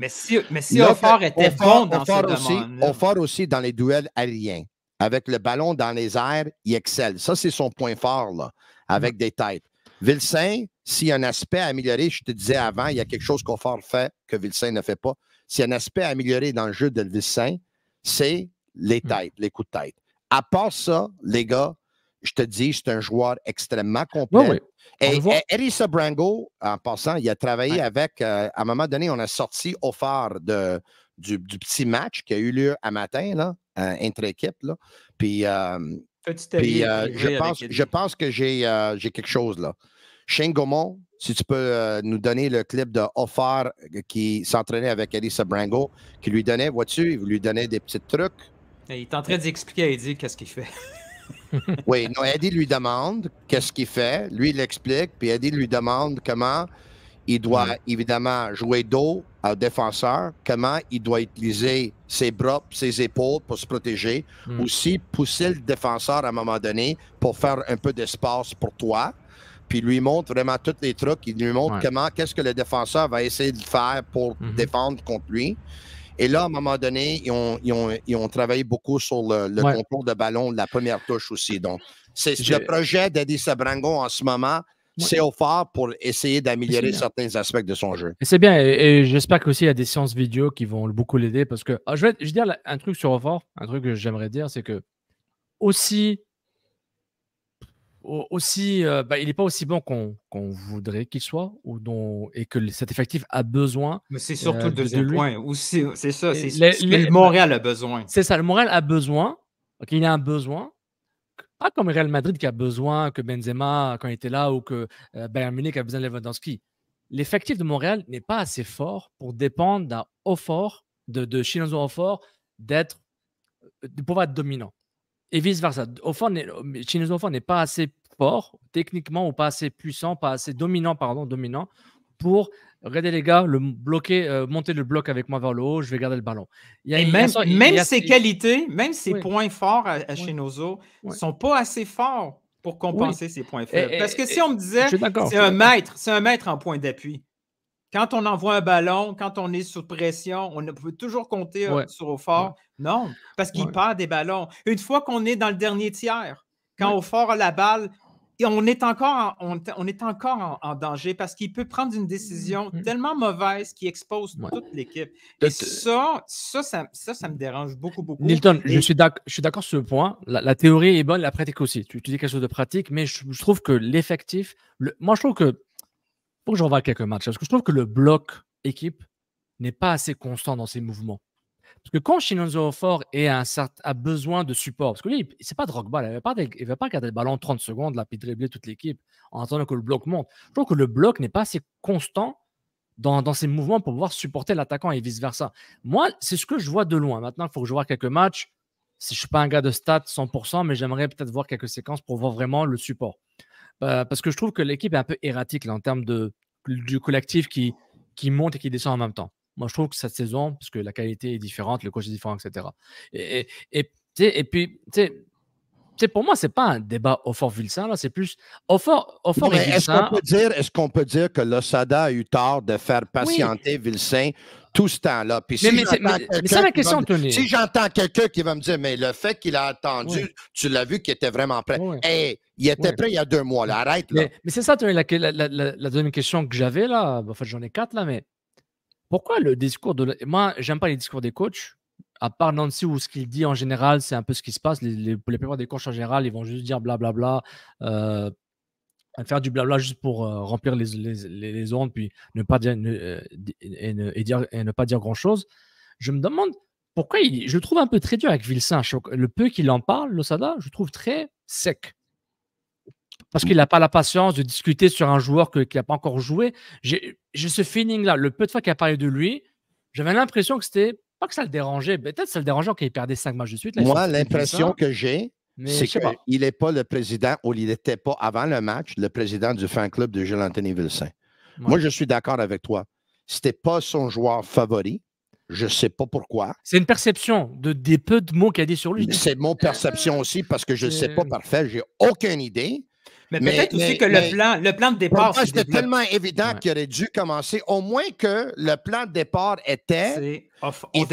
si, mais était bon dans aussi, aussi dans les duels aériens avec le ballon dans les airs, il excelle. Ça, c'est son point fort, là, mm-hmm. avec des têtes. Vilsain, s'il y a un aspect à améliorer, je te disais avant, il y a quelque chose qu'on fait que Vilsain ne fait pas. S'il y a un aspect à améliorer dans le jeu de Vilsain, c'est les mm. têtes, les coups de tête. À part ça, les gars, je te dis, c'est un joueur extrêmement complet. Et, e-, Erissa Brango, en passant, il a travaillé avec, euh, à un moment donné, on a sorti au de, du, petit match qui a eu lieu à matin, là, euh, entre intra-équipe. Là. Puis, euh, euh, je, pense, que j'ai, quelque chose là. Shane Gaumont, si tu peux nous donner le clip de Offar qui s'entraînait avec Eddie Brango, qui lui donnait, vois-tu, il lui donnait des petits trucs. Eh, il est en train d'expliquer à Eddie qu'est-ce qu'il fait. oui, non, Eddie lui demande qu'est-ce qu'il fait, lui il l'explique, puis Eddie lui demande comment il doit évidemment jouer d'eau un défenseur, comment il doit utiliser ses bras, ses épaules pour se protéger. Hmm. Aussi, pousser le défenseur à un moment donné pour faire un peu d'espace pour toi. Puis lui montre vraiment tous les trucs. Il lui montre comment, qu'est-ce que le défenseur va essayer de faire pour hmm. défendre contre lui. Et là, à un moment donné, ils ont, ils ont, ils ont travaillé beaucoup sur le, le contrôle de ballon, la première touche aussi. Donc, c'est le projet d'Eddie Sabrango en ce moment c'est fort pour essayer d'améliorer certains aspects de son jeu. C'est bien, et, j'espère qu'il y a des séances vidéo qui vont beaucoup l'aider parce que ah, je, vais, dire un truc sur fort, un truc que j'aimerais dire, c'est que aussi, aussi euh, bah, il n'est pas aussi bon qu'on voudrait qu'il soit ou dont, et que cet effectif a besoin. Mais c'est euh, surtout le deuxième de point. C'est ça, c'est le Montréal a besoin. C'est ça, le Montréal a besoin. il a un besoin, pas comme Real Madrid qui a besoin que Benzema, quand il était là, ou que euh, Bayern Munich a besoin de Lewandowski. L'effectif de Montréal n'est pas assez fort pour dépendre d'un haut fort, de, de au fort, d'être, euh, de pouvoir être dominant. Et vice-versa. Euh, au fort n'est pas assez fort, techniquement, ou pas assez puissant, pas assez dominant, pardon, dominant, pour regardez les gars, le bloquer, euh, monter le bloc avec moi vers le haut, je vais garder le ballon. même, ses qualités, même ses points forts à, à ne sont pas assez forts pour compenser ses points faibles. Parce que si on me disait, c'est un maître, c'est un maître en point d'appui. Quand on envoie un ballon, quand on est sous pression, on peut toujours compter euh, sur au fort. Non, parce qu'il perd des ballons. Une fois qu'on est dans le dernier tiers, quand au fort a la balle, on est encore, en, on, est encore en, danger parce qu'il peut prendre une mmh. décision mmh. tellement mauvaise qui expose toute l'équipe. Et euh, ça ça, ça me dérange beaucoup, beaucoup. Nilton, je suis d'accord sur ce point. La, théorie est bonne, la pratique aussi. Tu, dis quelque chose de pratique, mais je, trouve que l'effectif. moi, je trouve que. Pour que j'envoie quelques matchs, parce que je trouve que le bloc équipe n'est pas assez constant dans ses mouvements. Parce que quand Shinonzo Fort un a besoin de support, parce que lui, c'est pas de rockball, il ne va, pas garder le ballon 30 secondes, là, puis dribbler toute l'équipe en attendant que le bloc monte. Je trouve que le bloc n'est pas assez constant dans, ses mouvements pour pouvoir supporter l'attaquant et vice-versa. Moi, c'est ce que je vois de loin. Maintenant, il faut que je vois quelques matchs. Si je ne suis pas un gars de stats 100%, mais j'aimerais peut-être voir quelques séquences pour voir vraiment le support. Euh, parce que je trouve que l'équipe est un peu erratique en termes de, du collectif qui monte et qui descend en même temps. Moi, je trouve que cette saison, parce que la qualité est différente, le coach est différent, etc. Et, et, puis, tu sais, pour moi, ce n'est pas un débat au fort fort là, c'est plus au fort. Est-ce qu'on, peut dire, est-ce qu'on peut dire que l'Osada a eu tort de faire patienter oui. Vilsain tout ce temps-là. mais, c'est, mais, question, Tony. Si j'entends quelqu'un qui va me dire, mais le fait qu'il a attendu, tu l'as vu qu'il était vraiment prêt. il était prêt il y a deux mois, là. arrête. Là. Mais, c'est ça, Tony, la, deuxième question que j'avais, là. Ben, en fait, j'en ai quatre, là, mais pourquoi le discours de. Moi, j'aime pas les discours des coachs, à part Nancy où ce qu'il dit en général, c'est un peu ce qui se passe. Les, les, des coachs en général, ils vont juste dire blablabla, euh, faire du blabla juste pour euh, remplir les, ondes, puis ne pas dire, euh, et, ne, ne pas dire grand chose. Je me demande pourquoi il, je le trouve un peu très dur avec Vilsin. Le peu qu'il en parle, l'Osada, je trouve très sec parce qu'il n'a pas la patience de discuter sur un joueur qu'il n'a pas encore joué. J'ai ce feeling-là. Le peu de fois qu'il a parlé de lui, j'avais l'impression que c'était pas que ça le dérangeait, peut-être ça le dérangeait quand il perdait cinq matchs de suite. Moi, l'impression que j'ai, c'est qu'il n'est pas le président ou il n'était pas avant le match le président du fan club de jean anthony Vilsain. Moi, je suis d'accord avec toi. C'était pas son joueur favori. Je ne sais pas pourquoi. C'est une perception de, des peu de mots qu'il a dit sur lui. C'est mon perception aussi parce que je ne sais pas parfait. J'ai aucune idée. Mais, peut-être aussi que le, plan, le plan de départ. C'était tellement évident qu'il aurait dû commencer, au moins que le plan de départ était. il,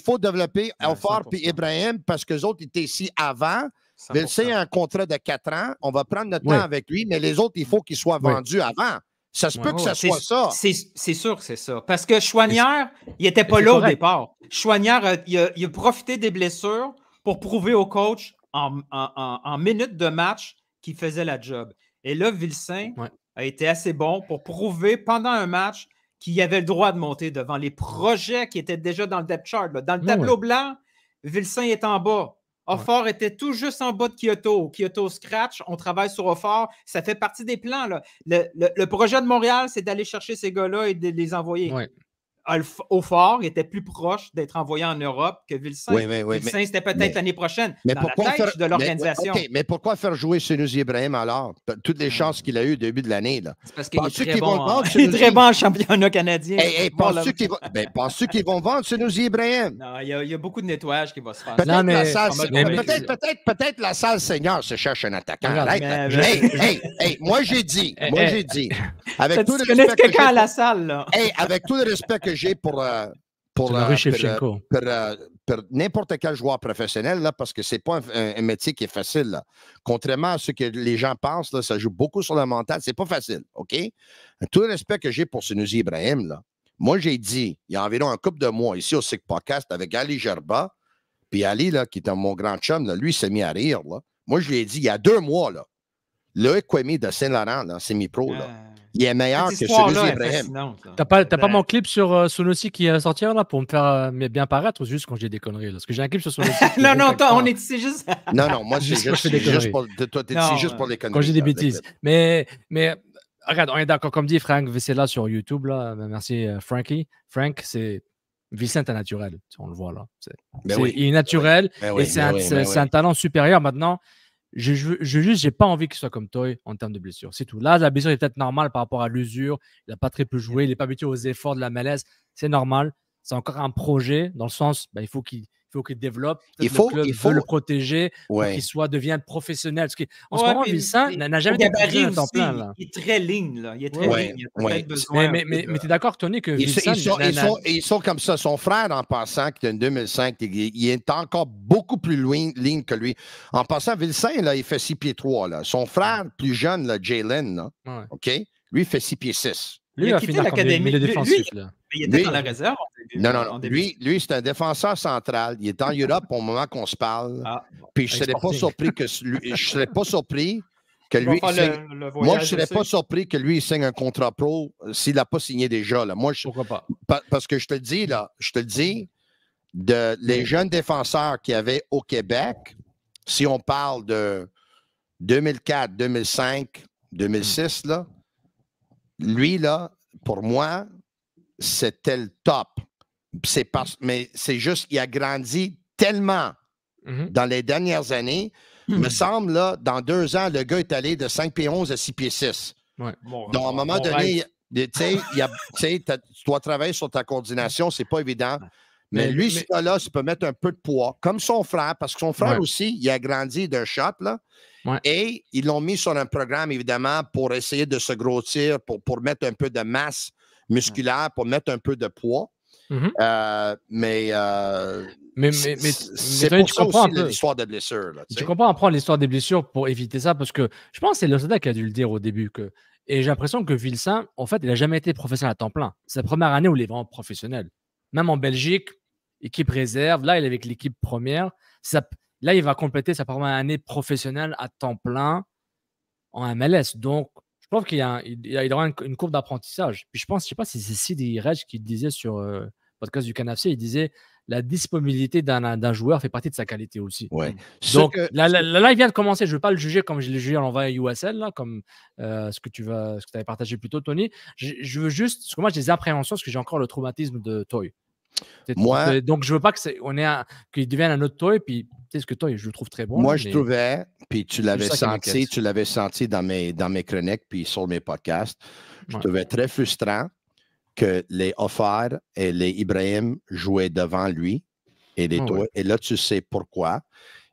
faut développer ouais, et Ibrahim parce que les autres étaient ici avant. C'est un contrat de quatre ans. On va prendre notre temps avec lui, mais les autres, il faut qu'ils soient vendus avant. Ça se peut que ce soit ça. C'est sûr que c'est ça. Parce que Chouanière, il n'était pas là au départ. Chouanière, euh, il a, profité des blessures pour prouver au coach en, en, en minutes de match qui faisait la job. Et là, Vilsain a été assez bon pour prouver pendant un match qu'il avait le droit de monter devant les projets qui étaient déjà dans le depth chart. Dans le tableau blanc, Vilsain est en bas. Offort était tout juste en bas de Kyoto. Kyoto scratch, on travaille sur Offort. Ça fait partie des plans. Le, projet de Montréal, c'est d'aller chercher ces gars-là et de les envoyer au il était plus proche d'être envoyé en Europe que Vilsain. Oui, Vilsain, c'était peut-être l'année prochaine mais pourquoi faire, de l'organisation. Mais, pourquoi faire jouer Senus Ibrahim alors? Toutes les ah. chances qu'il a eues au début de l'année. C'est parce qu'il est très, hein? est très bon championnat canadien. Et, eh, eh, ben, penses-tu qu'ils vont, vendre Senus Ibrahim? il y, a beaucoup de nettoyage qui va se faire. Peut-être, la, salle, peut-être, peut-être, la salle Seigneur se cherche un attaquant. hey, moi j'ai dit, eh, moi j'ai dit, avec à la salle, avec tout le respect que j'ai pour, euh, euh, euh, pour, n'importe quel joueur professionnel, là, parce que ce n'est pas un, métier qui est facile. Contrairement à ce que les gens pensent, là, ça joue beaucoup sur le mental. c'est pas facile, OK? Tout le respect que j'ai pour Sinusi Ibrahim, là, moi, j'ai dit, il y a environ un couple de mois, ici au SIC Podcast, avec Ali Gerba, puis Ali, là, qui était mon grand chum, là, lui, s'est mis à rire. Moi, je lui ai dit, il y a deux mois, là, le Kwemi de Saint-Laurent, là, semi-pro, là, ah. Il est meilleur que celui d'Ibrahim. T'as pas, pas mon clip sur euh, qui est sorti là pour me faire euh, bien paraître ou juste quand j'ai des conneries là? Parce que j'ai un clip sur Sonosi? non, non, toi, on est ici juste. non, non, moi, c'est juste, juste, pour, toi, es juste pour les conneries. Quand j'ai des bêtises. Mais, mais regarde, on est d'accord. Comme dit Frank là sur YouTube, là. Ben, merci, euh, Frankie. Frank, c'est. Vicente est naturel, on le voit là. Ben il est naturel ben et c'est, un, talent supérieur. Maintenant, je, je, juste, j'ai pas envie qu'il soit comme Toy en termes de blessure. C'est tout. Là, la blessure est peut-être normale par rapport à l'usure. Il n'a pas très peu joué. Il n'est pas habitué aux efforts de la malaise. C'est normal. C'est encore un projet dans le sens, bah, il faut qu'il il faut qu'il développe. Il faut, le le protéger pour qu'il soit, devienne professionnel. en ce moment, Vincent n'a jamais été plein. Il est très ligne. Il est très ligne. Mais, tu es d'accord, Tony, que ils, Vincent, ils, sont, ils, sont, comme ça. Son frère, en passant, qui est en 2005, il est encore beaucoup plus loin, ligne que lui. En passant, Vincent, là, il fait 6 pieds 3. Là. Son frère, plus jeune, Jalen, OK? Lui, il fait 6 pieds 6. Lui, il a, l'académie. Il il était dans la réserve. non, non, non. Lui, c'est un défenseur central. Il est en Europe au moment qu'on se parle. Ah, Puis je ne serais pas surpris que lui, je serais pas surpris que lui. moi, je ne serais pas surpris que lui il signe un contrat pro euh, s'il n'a pas signé déjà. Là. Moi, je... Pourquoi pas? parce que je te le dis, là, je te le dis, de les jeunes défenseurs qu'il y avait au Québec, si on parle de 2004, 2005, 2006, là lui, là, pour moi, c'était le top. C'est mais c'est juste qu'il a grandi tellement mhm. dans les dernières années. Il hmm. Me semble, là, dans deux ans, le gars est allé de 5 pieds 11 à 6 pieds 6. Donc, à un moment donné, tu dois travailler sur ta coordination, c'est pas évident. Mais, lui, ce là il peut mettre un peu de poids, comme son frère, parce que son frère aussi, il a grandi d'un shot, là. Et ils l'ont mis sur un programme, évidemment, pour essayer de se grossir, pour, pour mettre un peu de masse musculaire, pour mettre un peu de poids. Mm-hmm. Euh, euh, mais, mais, mais, mais c'est tu comprends l'histoire des blessures. tu comprends prendre l'histoire des blessures pour éviter ça parce que je pense que c'est sada qui a dû le dire au début que et j'ai l'impression que Vilsain, en fait, il n'a jamais été professionnel à temps plein. C'est la première année où il est vraiment professionnel. Même en Belgique, équipe réserve, là, il est avec l'équipe première. là, il va compléter sa première année professionnelle à temps plein en MLS. Donc, je pense qu'il y aura une, courbe d'apprentissage. Puis je pense, je ne sais pas si c'est Sidi Reg qui disait sur euh, le podcast du Canafé, il disait la disponibilité d'un joueur fait partie de sa qualité aussi. Mmh. Donc là, il vient de commencer. Je ne veux pas le juger comme je l'ai jugé en l'envoi USL, comme euh, ce que tu vas, avais partagé plus tôt, Tony. Je, veux juste, parce que moi j'ai des appréhensions, parce que j'ai encore le traumatisme de Toy. Moi, donc, je ne veux pas que on qu'il devienne un autre Toy. Puis, tu sais ce que Toy, je le trouve très bon. Moi, je trouvais, puis tu l'avais senti, tu l'avais senti dans mes, dans chroniques, puis sur mes podcasts. Je trouvais très frustrant que les Ophar et les Ibrahim jouaient devant lui. Et, ah et là, tu sais pourquoi.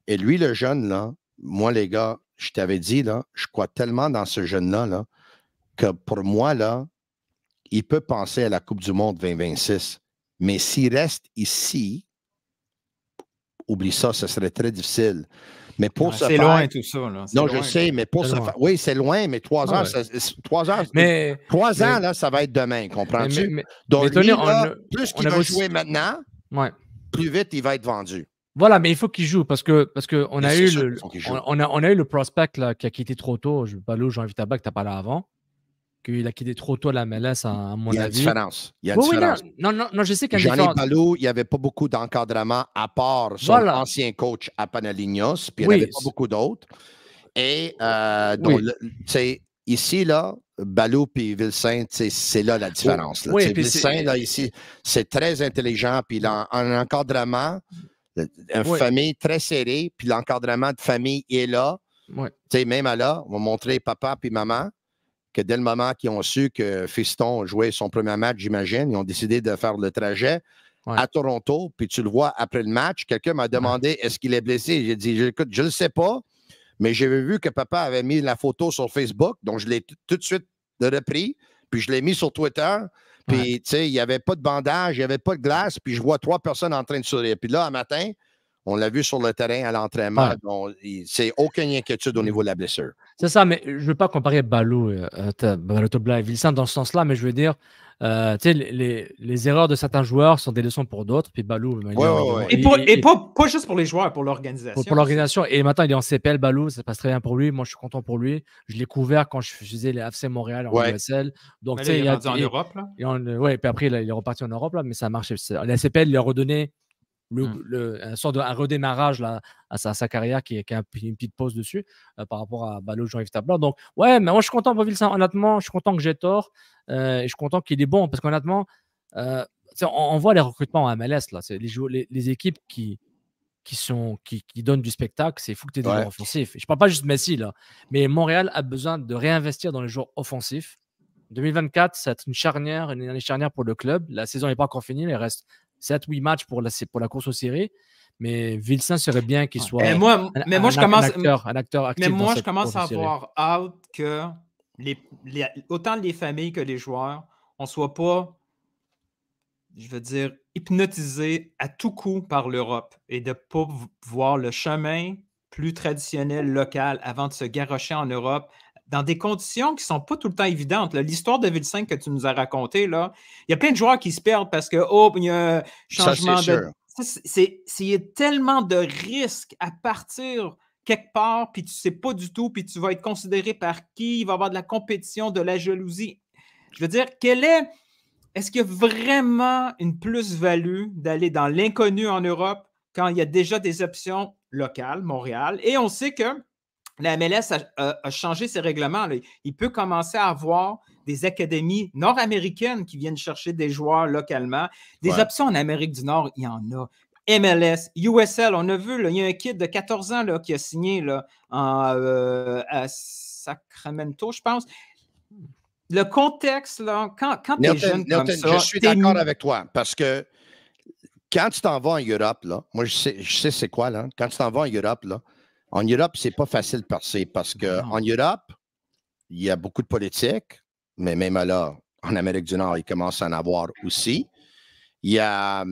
Et lui, le jeune, là, moi, les gars, je t'avais dit, là, je crois tellement dans ce jeune-là, là, que pour moi, là, il peut penser à la Coupe du Monde 2026. Mais s'il reste ici, oublie ça, ce serait très difficile pour C'est loin tout ça. Là. Non, je sais, mais pour ça. Oui, c'est loin, mais trois ans, ah trois mais... trois ans, là, ça va être demain, comprends-tu? Donc, plus qu'il va jouer maintenant, plus vite il va être vendu. Voilà, mais il faut qu'il joue parce que parce que on a eu le on, a, eu le prospect qui a quitté trop tôt. Je, pas Balou, Jean-Vitabac, n'as pas là avant qu'il a quitté trop tôt la MLS, à, mon avis. Il y a une différence. Non, non, je sais qu'il y a il n'y avait pas beaucoup d'encadrement à part son ancien coach à Panalignos, puis il n'y avait pas beaucoup d'autres. Et euh, donc, ici, là, Balou puis Vilsain, c'est là la différence. Là. ici, c'est très intelligent, puis il a un, encadrement, euh, une famille très serrée, puis l'encadrement de famille est là. Même à là, on va montrer papa puis maman que dès le moment qu'ils ont su que Fiston jouait son premier match, j'imagine, ils ont décidé de faire le trajet à Toronto, puis tu le vois après le match, quelqu'un m'a demandé est-ce qu'il est blessé. J'ai dit, écoute, je ne le sais pas, mais j'avais vu que papa avait mis la photo sur Facebook, donc je l'ai tout de suite repris, puis je l'ai mis sur Twitter. Puis, tu sais, il n'y avait pas de bandage, il n'y avait pas de glace, puis je vois trois personnes en train de sourire. Puis là, un matin, on l'a vu sur le terrain à l'entraînement. Ouais. C'est aucune inquiétude au mm. niveau de la blessure. C'est ça, mais je ne veux pas comparer Balou, euh, euh, et dans ce sens-là, mais je veux dire, euh, les, erreurs de certains joueurs sont des leçons pour d'autres. Puis Balou. et, pour, pas, juste pour les joueurs, pour l'organisation. Pour, l'organisation. Et maintenant, il est en CPL, Balou, ça passe très bien pour lui. Moi, je suis content pour lui. Je l'ai couvert quand je faisais les AFC Montréal en USL. Donc, il est a, en Europe. Là. Et puis après, il est reparti en Europe, là, mais ça marche. La CPL, il a redonné Mmh. le, un de un redémarrage là, à, sa, carrière qui, qui a une petite pause dessus euh, par rapport à bah, l'autre Jean-Yves Donc, ouais, mais moi je suis content pour Honnêtement, je suis content que j'ai tort euh, et je suis content qu'il est bon parce qu'honnêtement, euh, on, voit les recrutements en MLS là. C'est les, équipes qui, qui, sont, qui, qui donnent du spectacle. C'est fou que tu aies des joueurs offensifs. je parle pas juste Messi là, mais Montréal a besoin de réinvestir dans les joueurs offensifs. 2024, ça va être une charnière, une année charnière pour le club. La saison n'est pas encore finie, il reste 7-8 matchs pour la, course aux séries. Mais Vincent serait bien qu'il soit un, mais moi, je commence, acteur, Mais moi, je commence à avoir hâte que les, autant les familles que les joueurs, on ne soit pas, je veux dire, hypnotisés à tout coup par l'Europe et de ne pas voir le chemin plus traditionnel local avant de se garrocher en Europe dans des conditions qui ne sont pas tout le temps évidentes. L'histoire de Ville 5 que tu nous as racontée, il y a plein de joueurs qui se perdent parce que, oh, il y a un changement de. Il y a tellement de risques à partir quelque part, puis tu ne sais pas du tout, puis tu vas être considéré par qui, il va y avoir de la compétition, de la jalousie. Je veux dire, quelle est. Est-ce qu'il y a vraiment une plus-value d'aller dans l'inconnu en Europe quand il y a déjà des options locales, Montréal? Et on sait que la MLS a, changé ses règlements. Il peut commencer à avoir des académies nord-américaines qui viennent chercher des joueurs localement. Des options en Amérique du Nord, il y en a. MLS, USL, on a vu, il y a un kid de 14 ans là, qui a signé là, euh, à Sacramento, je pense. Le contexte, là, quand, quand tu es jeune comme ça... Je suis d'accord avec toi, parce que quand tu t'en vas en Europe, là, moi, je sais, je sais c'est quoi, là, quand tu t'en vas en Europe, là, en Europe, c'est pas facile de passer parce qu'en Europe, il y a beaucoup de politiques, mais même là, en Amérique du Nord, il commence à en avoir aussi. Il y a,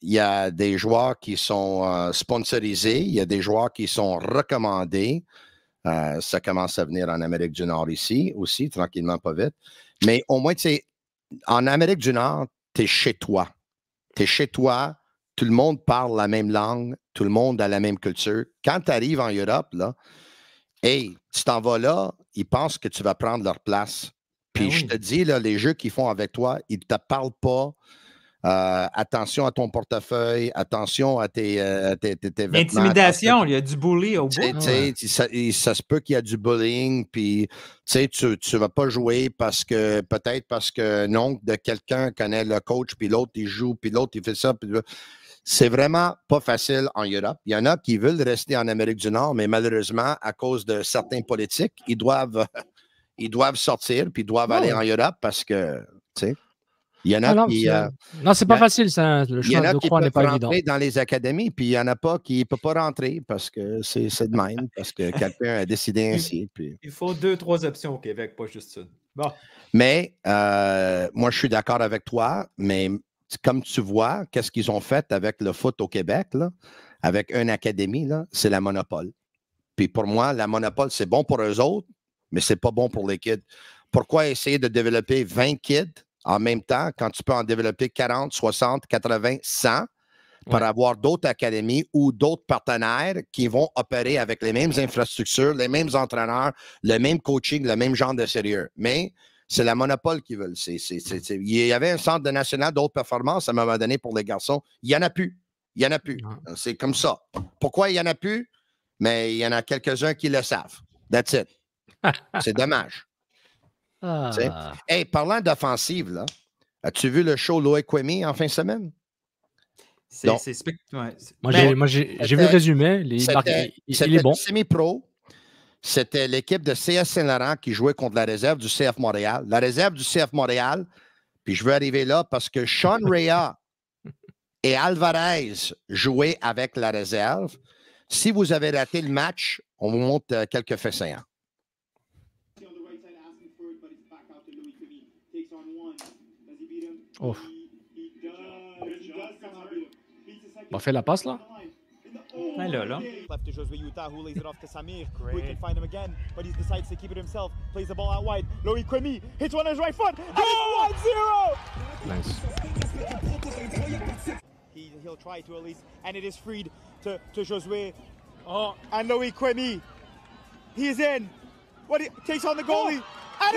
il a des joueurs qui sont euh, sponsorisés, il y a des joueurs qui sont recommandés. Euh, ça commence à venir en Amérique du Nord ici aussi, tranquillement, pas vite. Mais au moins, tu sais, en Amérique du Nord, tu es chez toi. Tu es chez toi, tout le monde parle la même langue, tout le monde a la même culture. Quand tu arrives en Europe, là, hey, tu t'en vas là, ils pensent que tu vas prendre leur place. Ben puis je te dis, là, les jeux qu'ils font avec toi, ils ne te parlent pas. Euh, attention à ton portefeuille, attention à tes, euh, vêtements. Intimidation, il y a du bullying au bout. Ça, se peut qu'il y a du bullying, puis tu ne vas pas jouer parce que peut-être parce que non, de quelqu'un connaît le coach, puis l'autre il joue, puis l'autre il fait ça. Puis, c'est vraiment pas facile en Europe. Il y en a qui veulent rester en Amérique du Nord, mais malheureusement, à cause de certains politiques, ils doivent, ils doivent sortir puis ils doivent ah aller en Europe parce que, tu sais. Il y en a non, qui. Euh, non, c'est pas facile, ça. Le choix il y en a de qui peuvent rentrer dans les académies, puis il y en a pas qui ne peuvent pas rentrer parce que c'est, de même, parce que quelqu'un a décidé ainsi. Puis... Il faut deux, trois options au Québec, pas juste une. Mais euh, moi, je suis d'accord avec toi, mais comme tu vois, qu'est-ce qu'ils ont fait avec le foot au Québec, avec une académie, c'est la monopole. Puis pour moi, la monopole, c'est bon pour eux autres, mais c'est pas bon pour les kids. Pourquoi essayer de développer 20 kids en même temps quand tu peux en développer 40, 60, 80, 100 pour avoir d'autres académies ou d'autres partenaires qui vont opérer avec les mêmes infrastructures, les mêmes entraîneurs, le même coaching, le même genre de sérieux. Mais c'est la monopole qu'ils veulent. il y avait un centre de national d'autres performances à un moment donné pour les garçons. Il n'y en a plus. Il n'y en a plus. C'est comme ça. Pourquoi il n'y en a plus? Mais il y en a quelques-uns qui le savent. That's it. C'est dommage. ah. parlant d'offensive, là, as-tu vu le show Loïc Kwemi en fin de semaine? C'est Moi, ben, j'ai vu le résumé. Les il, il est bon. Semi-pro, c'était l'équipe de CS Saint-Laurent qui jouait contre la réserve du CF Montréal. La réserve du CF Montréal, puis je veux arriver là parce que Sean Rea et Alvarez jouaient avec la réserve. Si vous avez raté le match, on vous montre euh, quelques faits saillants. On fait la passe là? Hello, Left to Josue Utah, who lays it off to Samir. who can find him again, but he decides to keep it himself. Plays the ball out wide. Loïc Kwemi hits one on his right foot. Oh! And it's 1-0! Nice. He, he'll try to at least, and it is freed to, to Josue. Oh. And Loïc Kwemi. He is in. What he takes on the goalie. Oh. And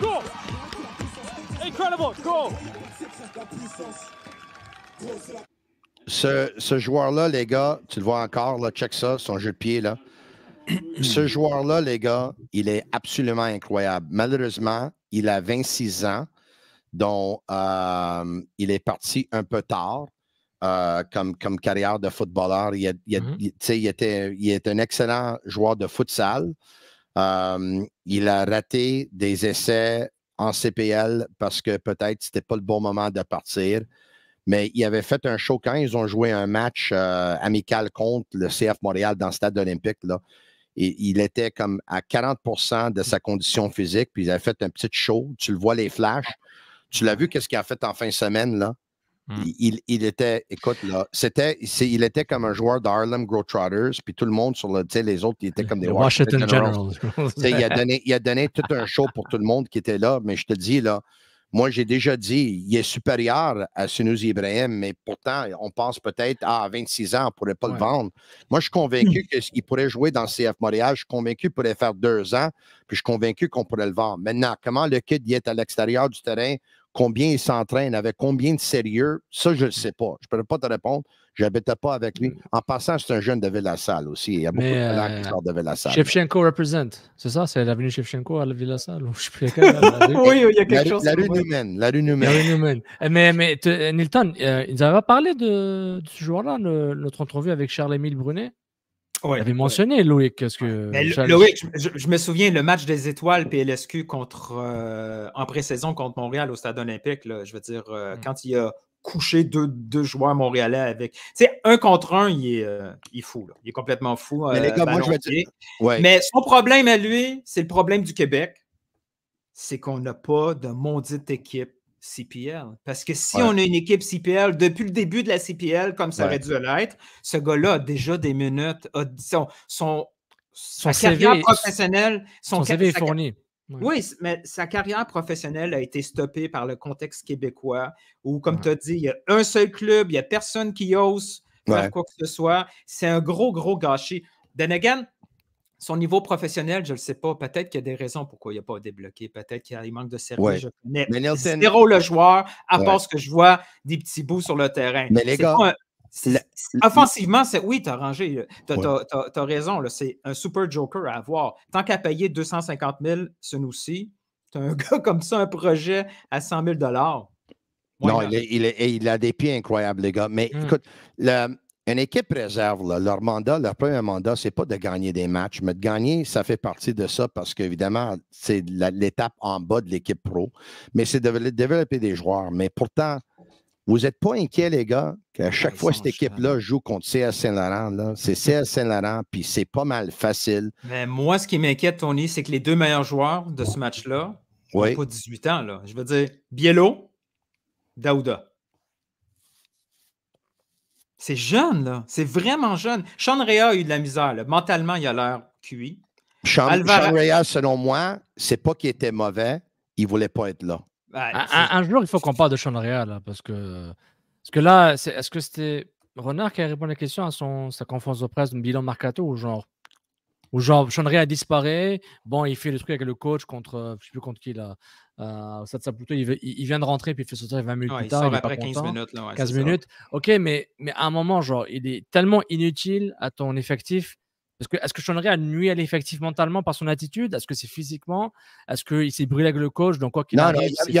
goal. it is two goal. Goal. Incredible goal. ce, joueur-là, les gars, tu le vois encore, là, check ça, son jeu de pied, là. ce joueur-là, les gars, il est absolument incroyable. Malheureusement, il a 26 ans, dont euh, il est parti un peu tard. Euh, comme, carrière de footballeur. Il, est un excellent joueur de futsal. Euh, il a raté des essais en CPL parce que peut-être c'était pas le bon moment de partir mais il avait fait un show quand ils ont joué un match euh, amical contre le CF Montréal dans le stade olympique. Là. Et il était comme à 40 de sa condition physique, puis il avait fait un petit show. Tu le vois, les flashs. Tu l'as vu, qu'est-ce qu'il a fait en fin de semaine, là? Hmm. Il, était, écoute, là, c'était, il était comme un joueur d'Harlem Grow Trotters, puis tout le monde sur le, les autres, ils étaient comme des Washington, Generals. il, a donné, il a donné tout un show pour tout le monde qui était là, mais je te dis, là, moi, j'ai déjà dit, il est supérieur à Sinus Ibrahim, mais pourtant, on pense peut-être à 26 ans, on ne pourrait pas le vendre. Moi, je suis convaincu qu'il pourrait jouer dans le CF Montréal. Je suis convaincu qu'il pourrait faire deux ans, puis je suis convaincu qu'on pourrait le vendre. Maintenant, comment le kid est à l'extérieur du terrain, combien il s'entraîne, avec combien de sérieux, ça, je ne sais pas. Je ne pourrais pas te répondre. J'habitais pas avec lui. En passant, c'est un jeune de Villassalle aussi. Il y a beaucoup de blagues euh, qui sortent de Shevchenko represent. C'est ça? C'est l'avenue Shevchenko à la Je oui, il y a quelque chose. La rue Newman. La rue Newman. Euh, mais, mais euh, Nilton, il ils avaient parlé de, ce jour là notre entrevue avec Charles-Émile Brunet? Ouais, il avait mentionné Loïc. que Loïc, je, me souviens, le match des étoiles PLSQ contre, en pré-saison contre Montréal au Stade olympique, là, je veux dire, mm. quand il y a coucher deux, deux, joueurs montréalais avec. Tu sais, un contre un, il est, euh, il fou. Il est complètement fou. Euh, Mais, son problème à lui, c'est le problème du Québec. C'est qu'on n'a pas de maudite équipe CPL. Parce que si on a une équipe CPL depuis le début de la CPL, comme ça aurait dû l'être, ce gars-là a déjà des minutes, a, son, son, son carrière professionnelle, son, fourni. Oui, mais sa carrière professionnelle a été stoppée par le contexte québécois, où, comme tu as dit, il y a un seul club, il n'y a personne qui ose faire quoi que ce soit. C'est un gros, gros gâchis. Denegan, son niveau professionnel, je ne le sais pas. Peut-être qu'il y a des raisons pourquoi il n'a pas débloqué. Peut-être qu'il manque de service. Je connais mais zéro le joueur, à part ce que je vois des petits bouts sur le terrain. Mais les gars, Offensivement, c'est oui, as rangé. Euh, tu as, raison. C'est un super joker à avoir. Tant qu'à payer 250 000 ce nous-ci, t'as un gars comme ça, un projet à 100 000 dollars. Non, il, a des pieds incroyables, les gars. Mais mmh. écoute, une équipe réserve, leur mandat, leur premier mandat, c'est pas de gagner des matchs, mais de gagner, ça fait partie de ça parce qu'évidemment, c'est l'étape en bas de l'équipe pro. Mais c'est de développer des joueurs. Mais pourtant, vous n'êtes pas inquiets, les gars, qu'à chaque fois cette équipe-là joue contre CS Saint-Laurent, c'est CS Saint-Laurent, puis c'est pas mal facile. Mais moi, ce qui m'inquiète, Tony, c'est que les deux meilleurs joueurs de ce match-là oui. n'ont pas 18 ans. Là. Je veux dire, Biello, Daouda. C'est jeune, là. C'est vraiment jeune. Sean Rea a eu de la misère. Là. Mentalement, il a l'air cuit. Sean, Rea, selon moi, c'est pas qu'il était mauvais, il voulait pas être là un, jour, il faut qu'on parle de Sean Real, parce que parce que là, est-ce que c'était Renard qui a répondu à la question à son, sa conférence de presse, bilan marcato ou genre ou genre Sean Real disparaît, bon, il fait le truc avec le coach contre, euh, je sais plus contre qui là, euh, il, vient de rentrer puis il fait sortir 20 minutes plus tard, il, 15 minutes, 15 minutes. Ok, mais mais à un moment genre, il est tellement inutile à ton effectif est-ce que Sean Ray a nuit à l'effectif mentalement par son attitude Est-ce que c'est physiquement Est-ce qu'il s'est brûlé avec le coach Donc, quoi non, il n'y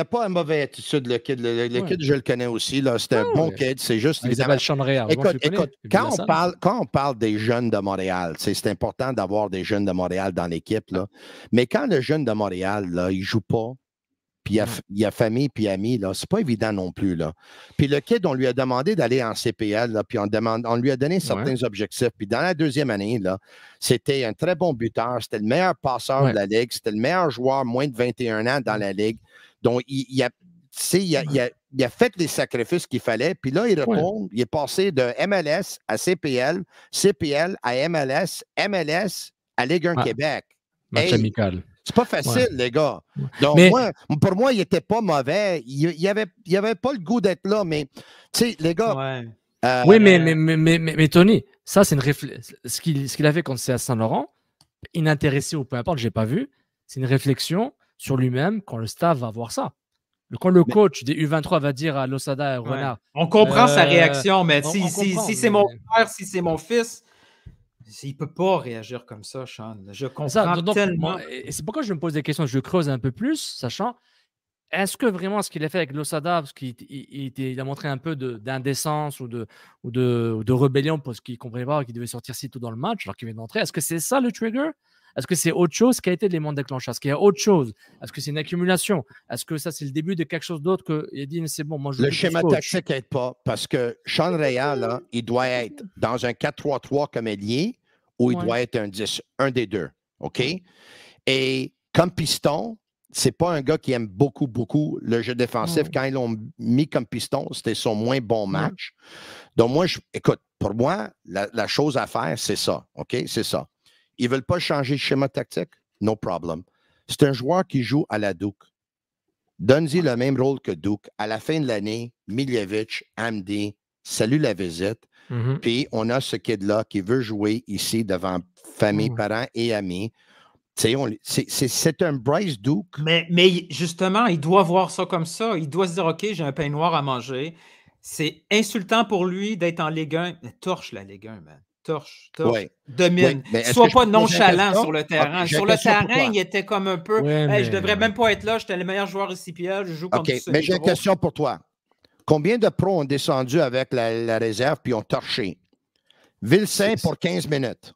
a, pas un mauvais attitude, le kid. Le, kid, je le connais aussi. C'est un ah bon kid. C'est juste. les ah, évidemment... écoute, quand, on parle, des jeunes de Montréal, c'est important d'avoir des jeunes de Montréal dans l'équipe. Mais quand le jeune de Montréal, il ne joue pas, puis il y, a, famille, puis amis, là. C'est pas évident non plus, là. Puis le kid, on lui a demandé d'aller en CPL, là, puis on, lui a donné certains objectifs. Puis dans la deuxième année, là, c'était un très bon buteur, c'était le meilleur passeur de la Ligue, c'était le meilleur joueur moins de 21 ans dans la Ligue. Donc, il, a, fait les sacrifices qu'il fallait, puis là, il retourne, il est passé de MLS à CPL, CPL à MLS, MLS à Ligue 1 Québec. Match amical. C'est pas facile, les gars. Donc, pour moi, il n'était pas mauvais. Il n'y avait, il avait pas le goût d'être là, mais, tu sais, les gars. Euh, oui, mais, mais, Tony, ça, c'est une réflexion. Ce qu'il avait a fait quand c'est à Saint-Laurent, inintéressé ou peu importe, je n'ai pas vu, c'est une réflexion sur lui-même quand le staff va voir ça. Quand le coach des U23 va dire à Losada et Renard. On comprend sa euh, réaction, mais si, si, si c'est mon père, si c'est mon fils, il ne peut pas réagir comme ça, Sean. Je comprends tellement. C'est pourquoi je me pose des questions. Je creuse un peu plus, sachant est-ce que vraiment ce qu'il a fait avec Losada, parce qu'il il, a montré un peu d'indécence ou de, ou, de, rébellion parce qu'il comprenait pas qu'il devait sortir si tôt dans le match alors qu'il vient d'entrer, est-ce que c'est ça le trigger est-ce que c'est autre chose qui a été l'élément déclencheur Est-ce qu'il y a autre chose Est-ce que c'est une accumulation Est-ce que ça, c'est le début de quelque chose d'autre que il dit, c'est bon, moi je Le schéma tactique n'aide pas parce que Sean Real, il doit être dans un 4-3-3 comme ailier ou il doit être un 10, un des deux. OK? Et comme piston, c'est pas un gars qui aime beaucoup, beaucoup le jeu défensif. Quand ils l'ont mis comme piston, c'était son moins bon match. Donc, moi, écoute, pour moi, la, la chose à faire, c'est ça. OK? C'est ça. Ils ne veulent pas changer de schéma tactique? No problem. C'est un joueur qui joue à la Duke. Donne-y le même rôle que Duke. À la fin de l'année, Miljevic, MD salut la visite. Mm-hmm. Puis on a ce kid-là qui veut jouer ici devant famille, mm. parents et amis. C'est un Bryce Duke. Mais, justement, il doit voir ça comme ça. Il doit se dire OK, j'ai un pain noir à manger. C'est insultant pour lui d'être en Ligue torche la Ligue man torche, torche, domine. Sois pas nonchalant sur le terrain. sur le terrain, il était comme un peu je devrais même pas être là, j'étais le meilleur joueur ici, CPL, je joue mais j'ai une question pour toi. Combien de pros ont descendu avec la, réserve puis ont torché? Vilsain pour 15 minutes.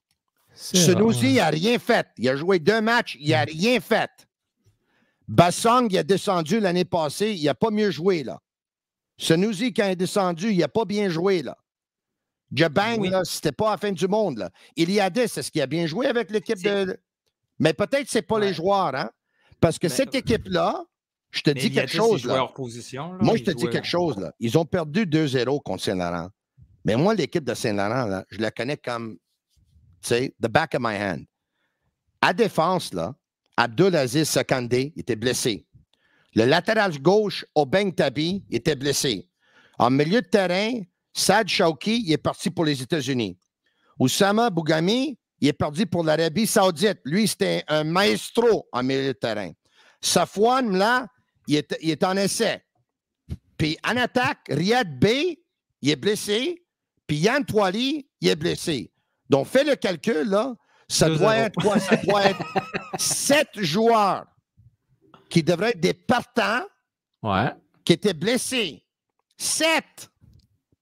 Senouzi n'a rien fait. Il a joué deux matchs, il n'a rien fait. Bassang, il a descendu l'année passée, il n'a pas mieux joué là. Senouzi, quand il est descendu, il n'a pas bien joué là. Je bang, c'était pas la fin du monde. Il y a 10, est-ce qu'il a bien joué avec l'équipe de. Mais peut-être que ce pas les joueurs, hein? Parce que cette euh, équipe-là, je te dis quelque chose. Là. moi, je te dis quelque chose. Là. Ils ont perdu 2-0 contre Saint-Laurent. Mais moi, l'équipe de Saint-Laurent, je la connais comme, tu sais, the back of my hand. À défense, là, Abdulaziz Sakandé était blessé. Le latéral gauche, Obeng Tabi, était blessé. En milieu de terrain, Saad Shawki, il est parti pour les États-Unis. Oussama Bougami, il est parti pour l'Arabie Saoudite. Lui, c'était un maestro en milieu de terrain. Safwan, là, il est, en essai. Puis en attaque, Riyad Bey, il est blessé. Puis Yann Twali, il est blessé. Donc, fais le calcul, là. Ça doit être quoi? Ça doit être sept joueurs qui devraient être des partants qui étaient blessés. Sept!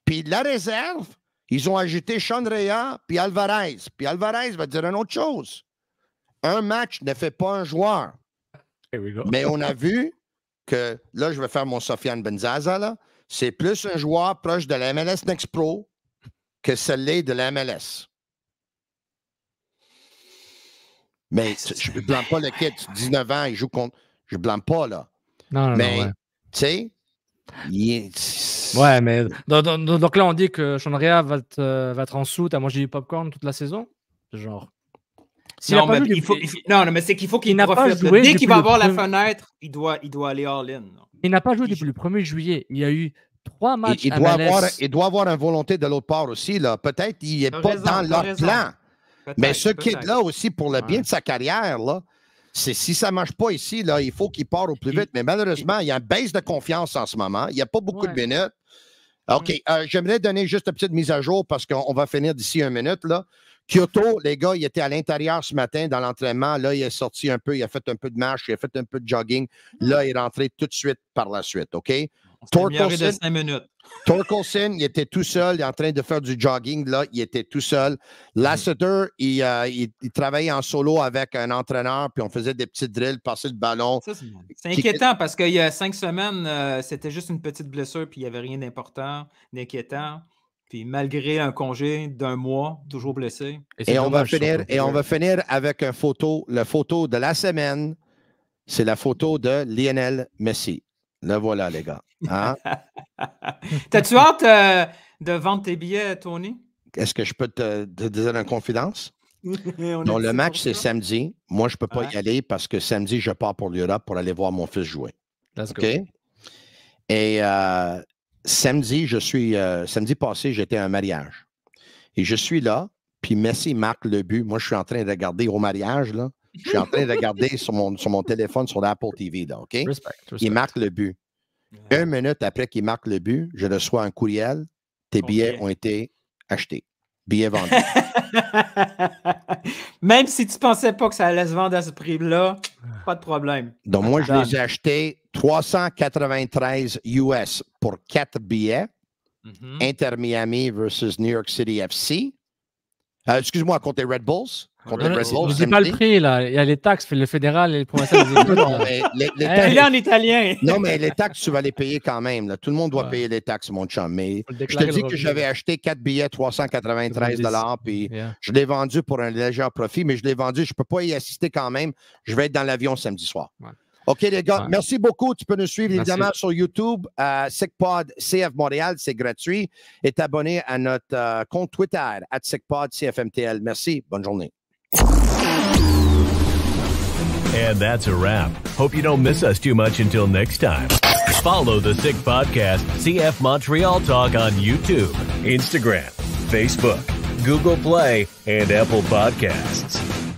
Puis la réserve, ils ont ajouté Chandrea puis Alvarez. Puis Alvarez va dire une autre chose. Un match ne fait pas un joueur. Mais on a vu que, là, je vais faire mon Sofiane Benzaza, là. C'est plus un joueur proche de la MLS Next Pro que celle de la MLS. Mais je ne blâme pas le kit. 19 ans, il joue contre. Je ne blâme pas, là. Non, non, Mais, tu sais, Ouais, mais donc, là, on dit que Chandria va être, en euh, soute à manger du popcorn toute la saison Genre. Non, mais non, mais c'est qu'il faut qu'il n'a pas joué. Dès qu'il va avoir la fenêtre, il doit, il doit aller all-in. Il n'a pas joué depuis le 1er juillet. Il y a eu trois matchs. Il, doit, avoir, doit avoir une volonté de l'autre part aussi. Peut-être qu'il n'est pas dans leur plan. Mais ce est là aussi, pour le bien de sa carrière, là, si ça ne marche pas ici, là, il faut qu'il part au plus vite. Mais malheureusement, il y a une baisse de confiance en ce moment. Il n'y a pas beaucoup de minutes. OK, mm. euh, j'aimerais donner juste une petite mise à jour parce qu'on va finir d'ici une minute. Là. Kyoto, les gars, il était à l'intérieur ce matin dans l'entraînement. Là, il est sorti un peu, il a fait un peu de marche, il a fait un peu de jogging. Là, mm. il est rentré tout de suite par la suite. OK? Torkelson, il était tout seul, il est en train de faire du jogging, là, il était tout seul. Lasseter, il, euh, travaillait en solo avec un entraîneur, puis on faisait des petits drills, passer le ballon. C'est inquiétant parce qu'il y a cinq semaines, euh, c'était juste une petite blessure, puis il n'y avait rien d'important, d'inquiétant. Puis malgré un congé d'un mois, toujours blessé. Et, on, va finir, et on va finir avec une photo, la photo de la semaine. C'est la photo de Lionel Messi. Le voilà, les gars. Ah. T'as-tu hâte euh, de vendre tes billets, Tony? Est-ce que je peux te, dire en confidence? non, le match, c'est samedi. Moi, je ne peux pas y aller parce que samedi, je pars pour l'Europe pour aller voir mon fils jouer. Et euh, samedi, je suis. Euh, samedi passé, j'étais à un mariage. Et je suis là, puis Messi marque le but. Moi, je suis en train de regarder au mariage, là. Je suis en train de regarder sur, mon, sur mon téléphone, sur l'Apple TV, là, OK? Il marque le but. Une minute après qu'il marque le but, je reçois un courriel. Tes billets ont été achetés. Billets vendus. Même si tu ne pensais pas que ça allait se vendre à ce prix-là, ah. pas de problème. Donc, moi, je les ai achetés 393 US pour quatre billets. Mm-hmm. Inter Miami versus New York City FC. Euh, excuse-moi, contre les Red Bulls contre pas le prix, là. Il y a les taxes, le fédéral et le provincial. Il mais en italien. non, mais les taxes, tu vas les payer quand même. Tout le monde doit payer les taxes, mon chum. Mais je te dis que j'avais acheté 4 billets 393 puis je l'ai vendu pour un léger profit, mais je l'ai vendu. Je ne peux pas y assister quand même. Je vais être dans l'avion samedi soir. OK, les gars, merci beaucoup. Tu peux nous suivre les évidemment sur YouTube, euh, SecPod CF Montréal, c'est gratuit. Et t'abonner à notre euh, compte Twitter, at CFMTL. Merci, bonne journée. And that's a wrap. Hope you don't miss us too much until next time. Follow the Sick Podcast, CF Montreal Talk on YouTube, Instagram, Facebook, Google Play, and Apple Podcasts.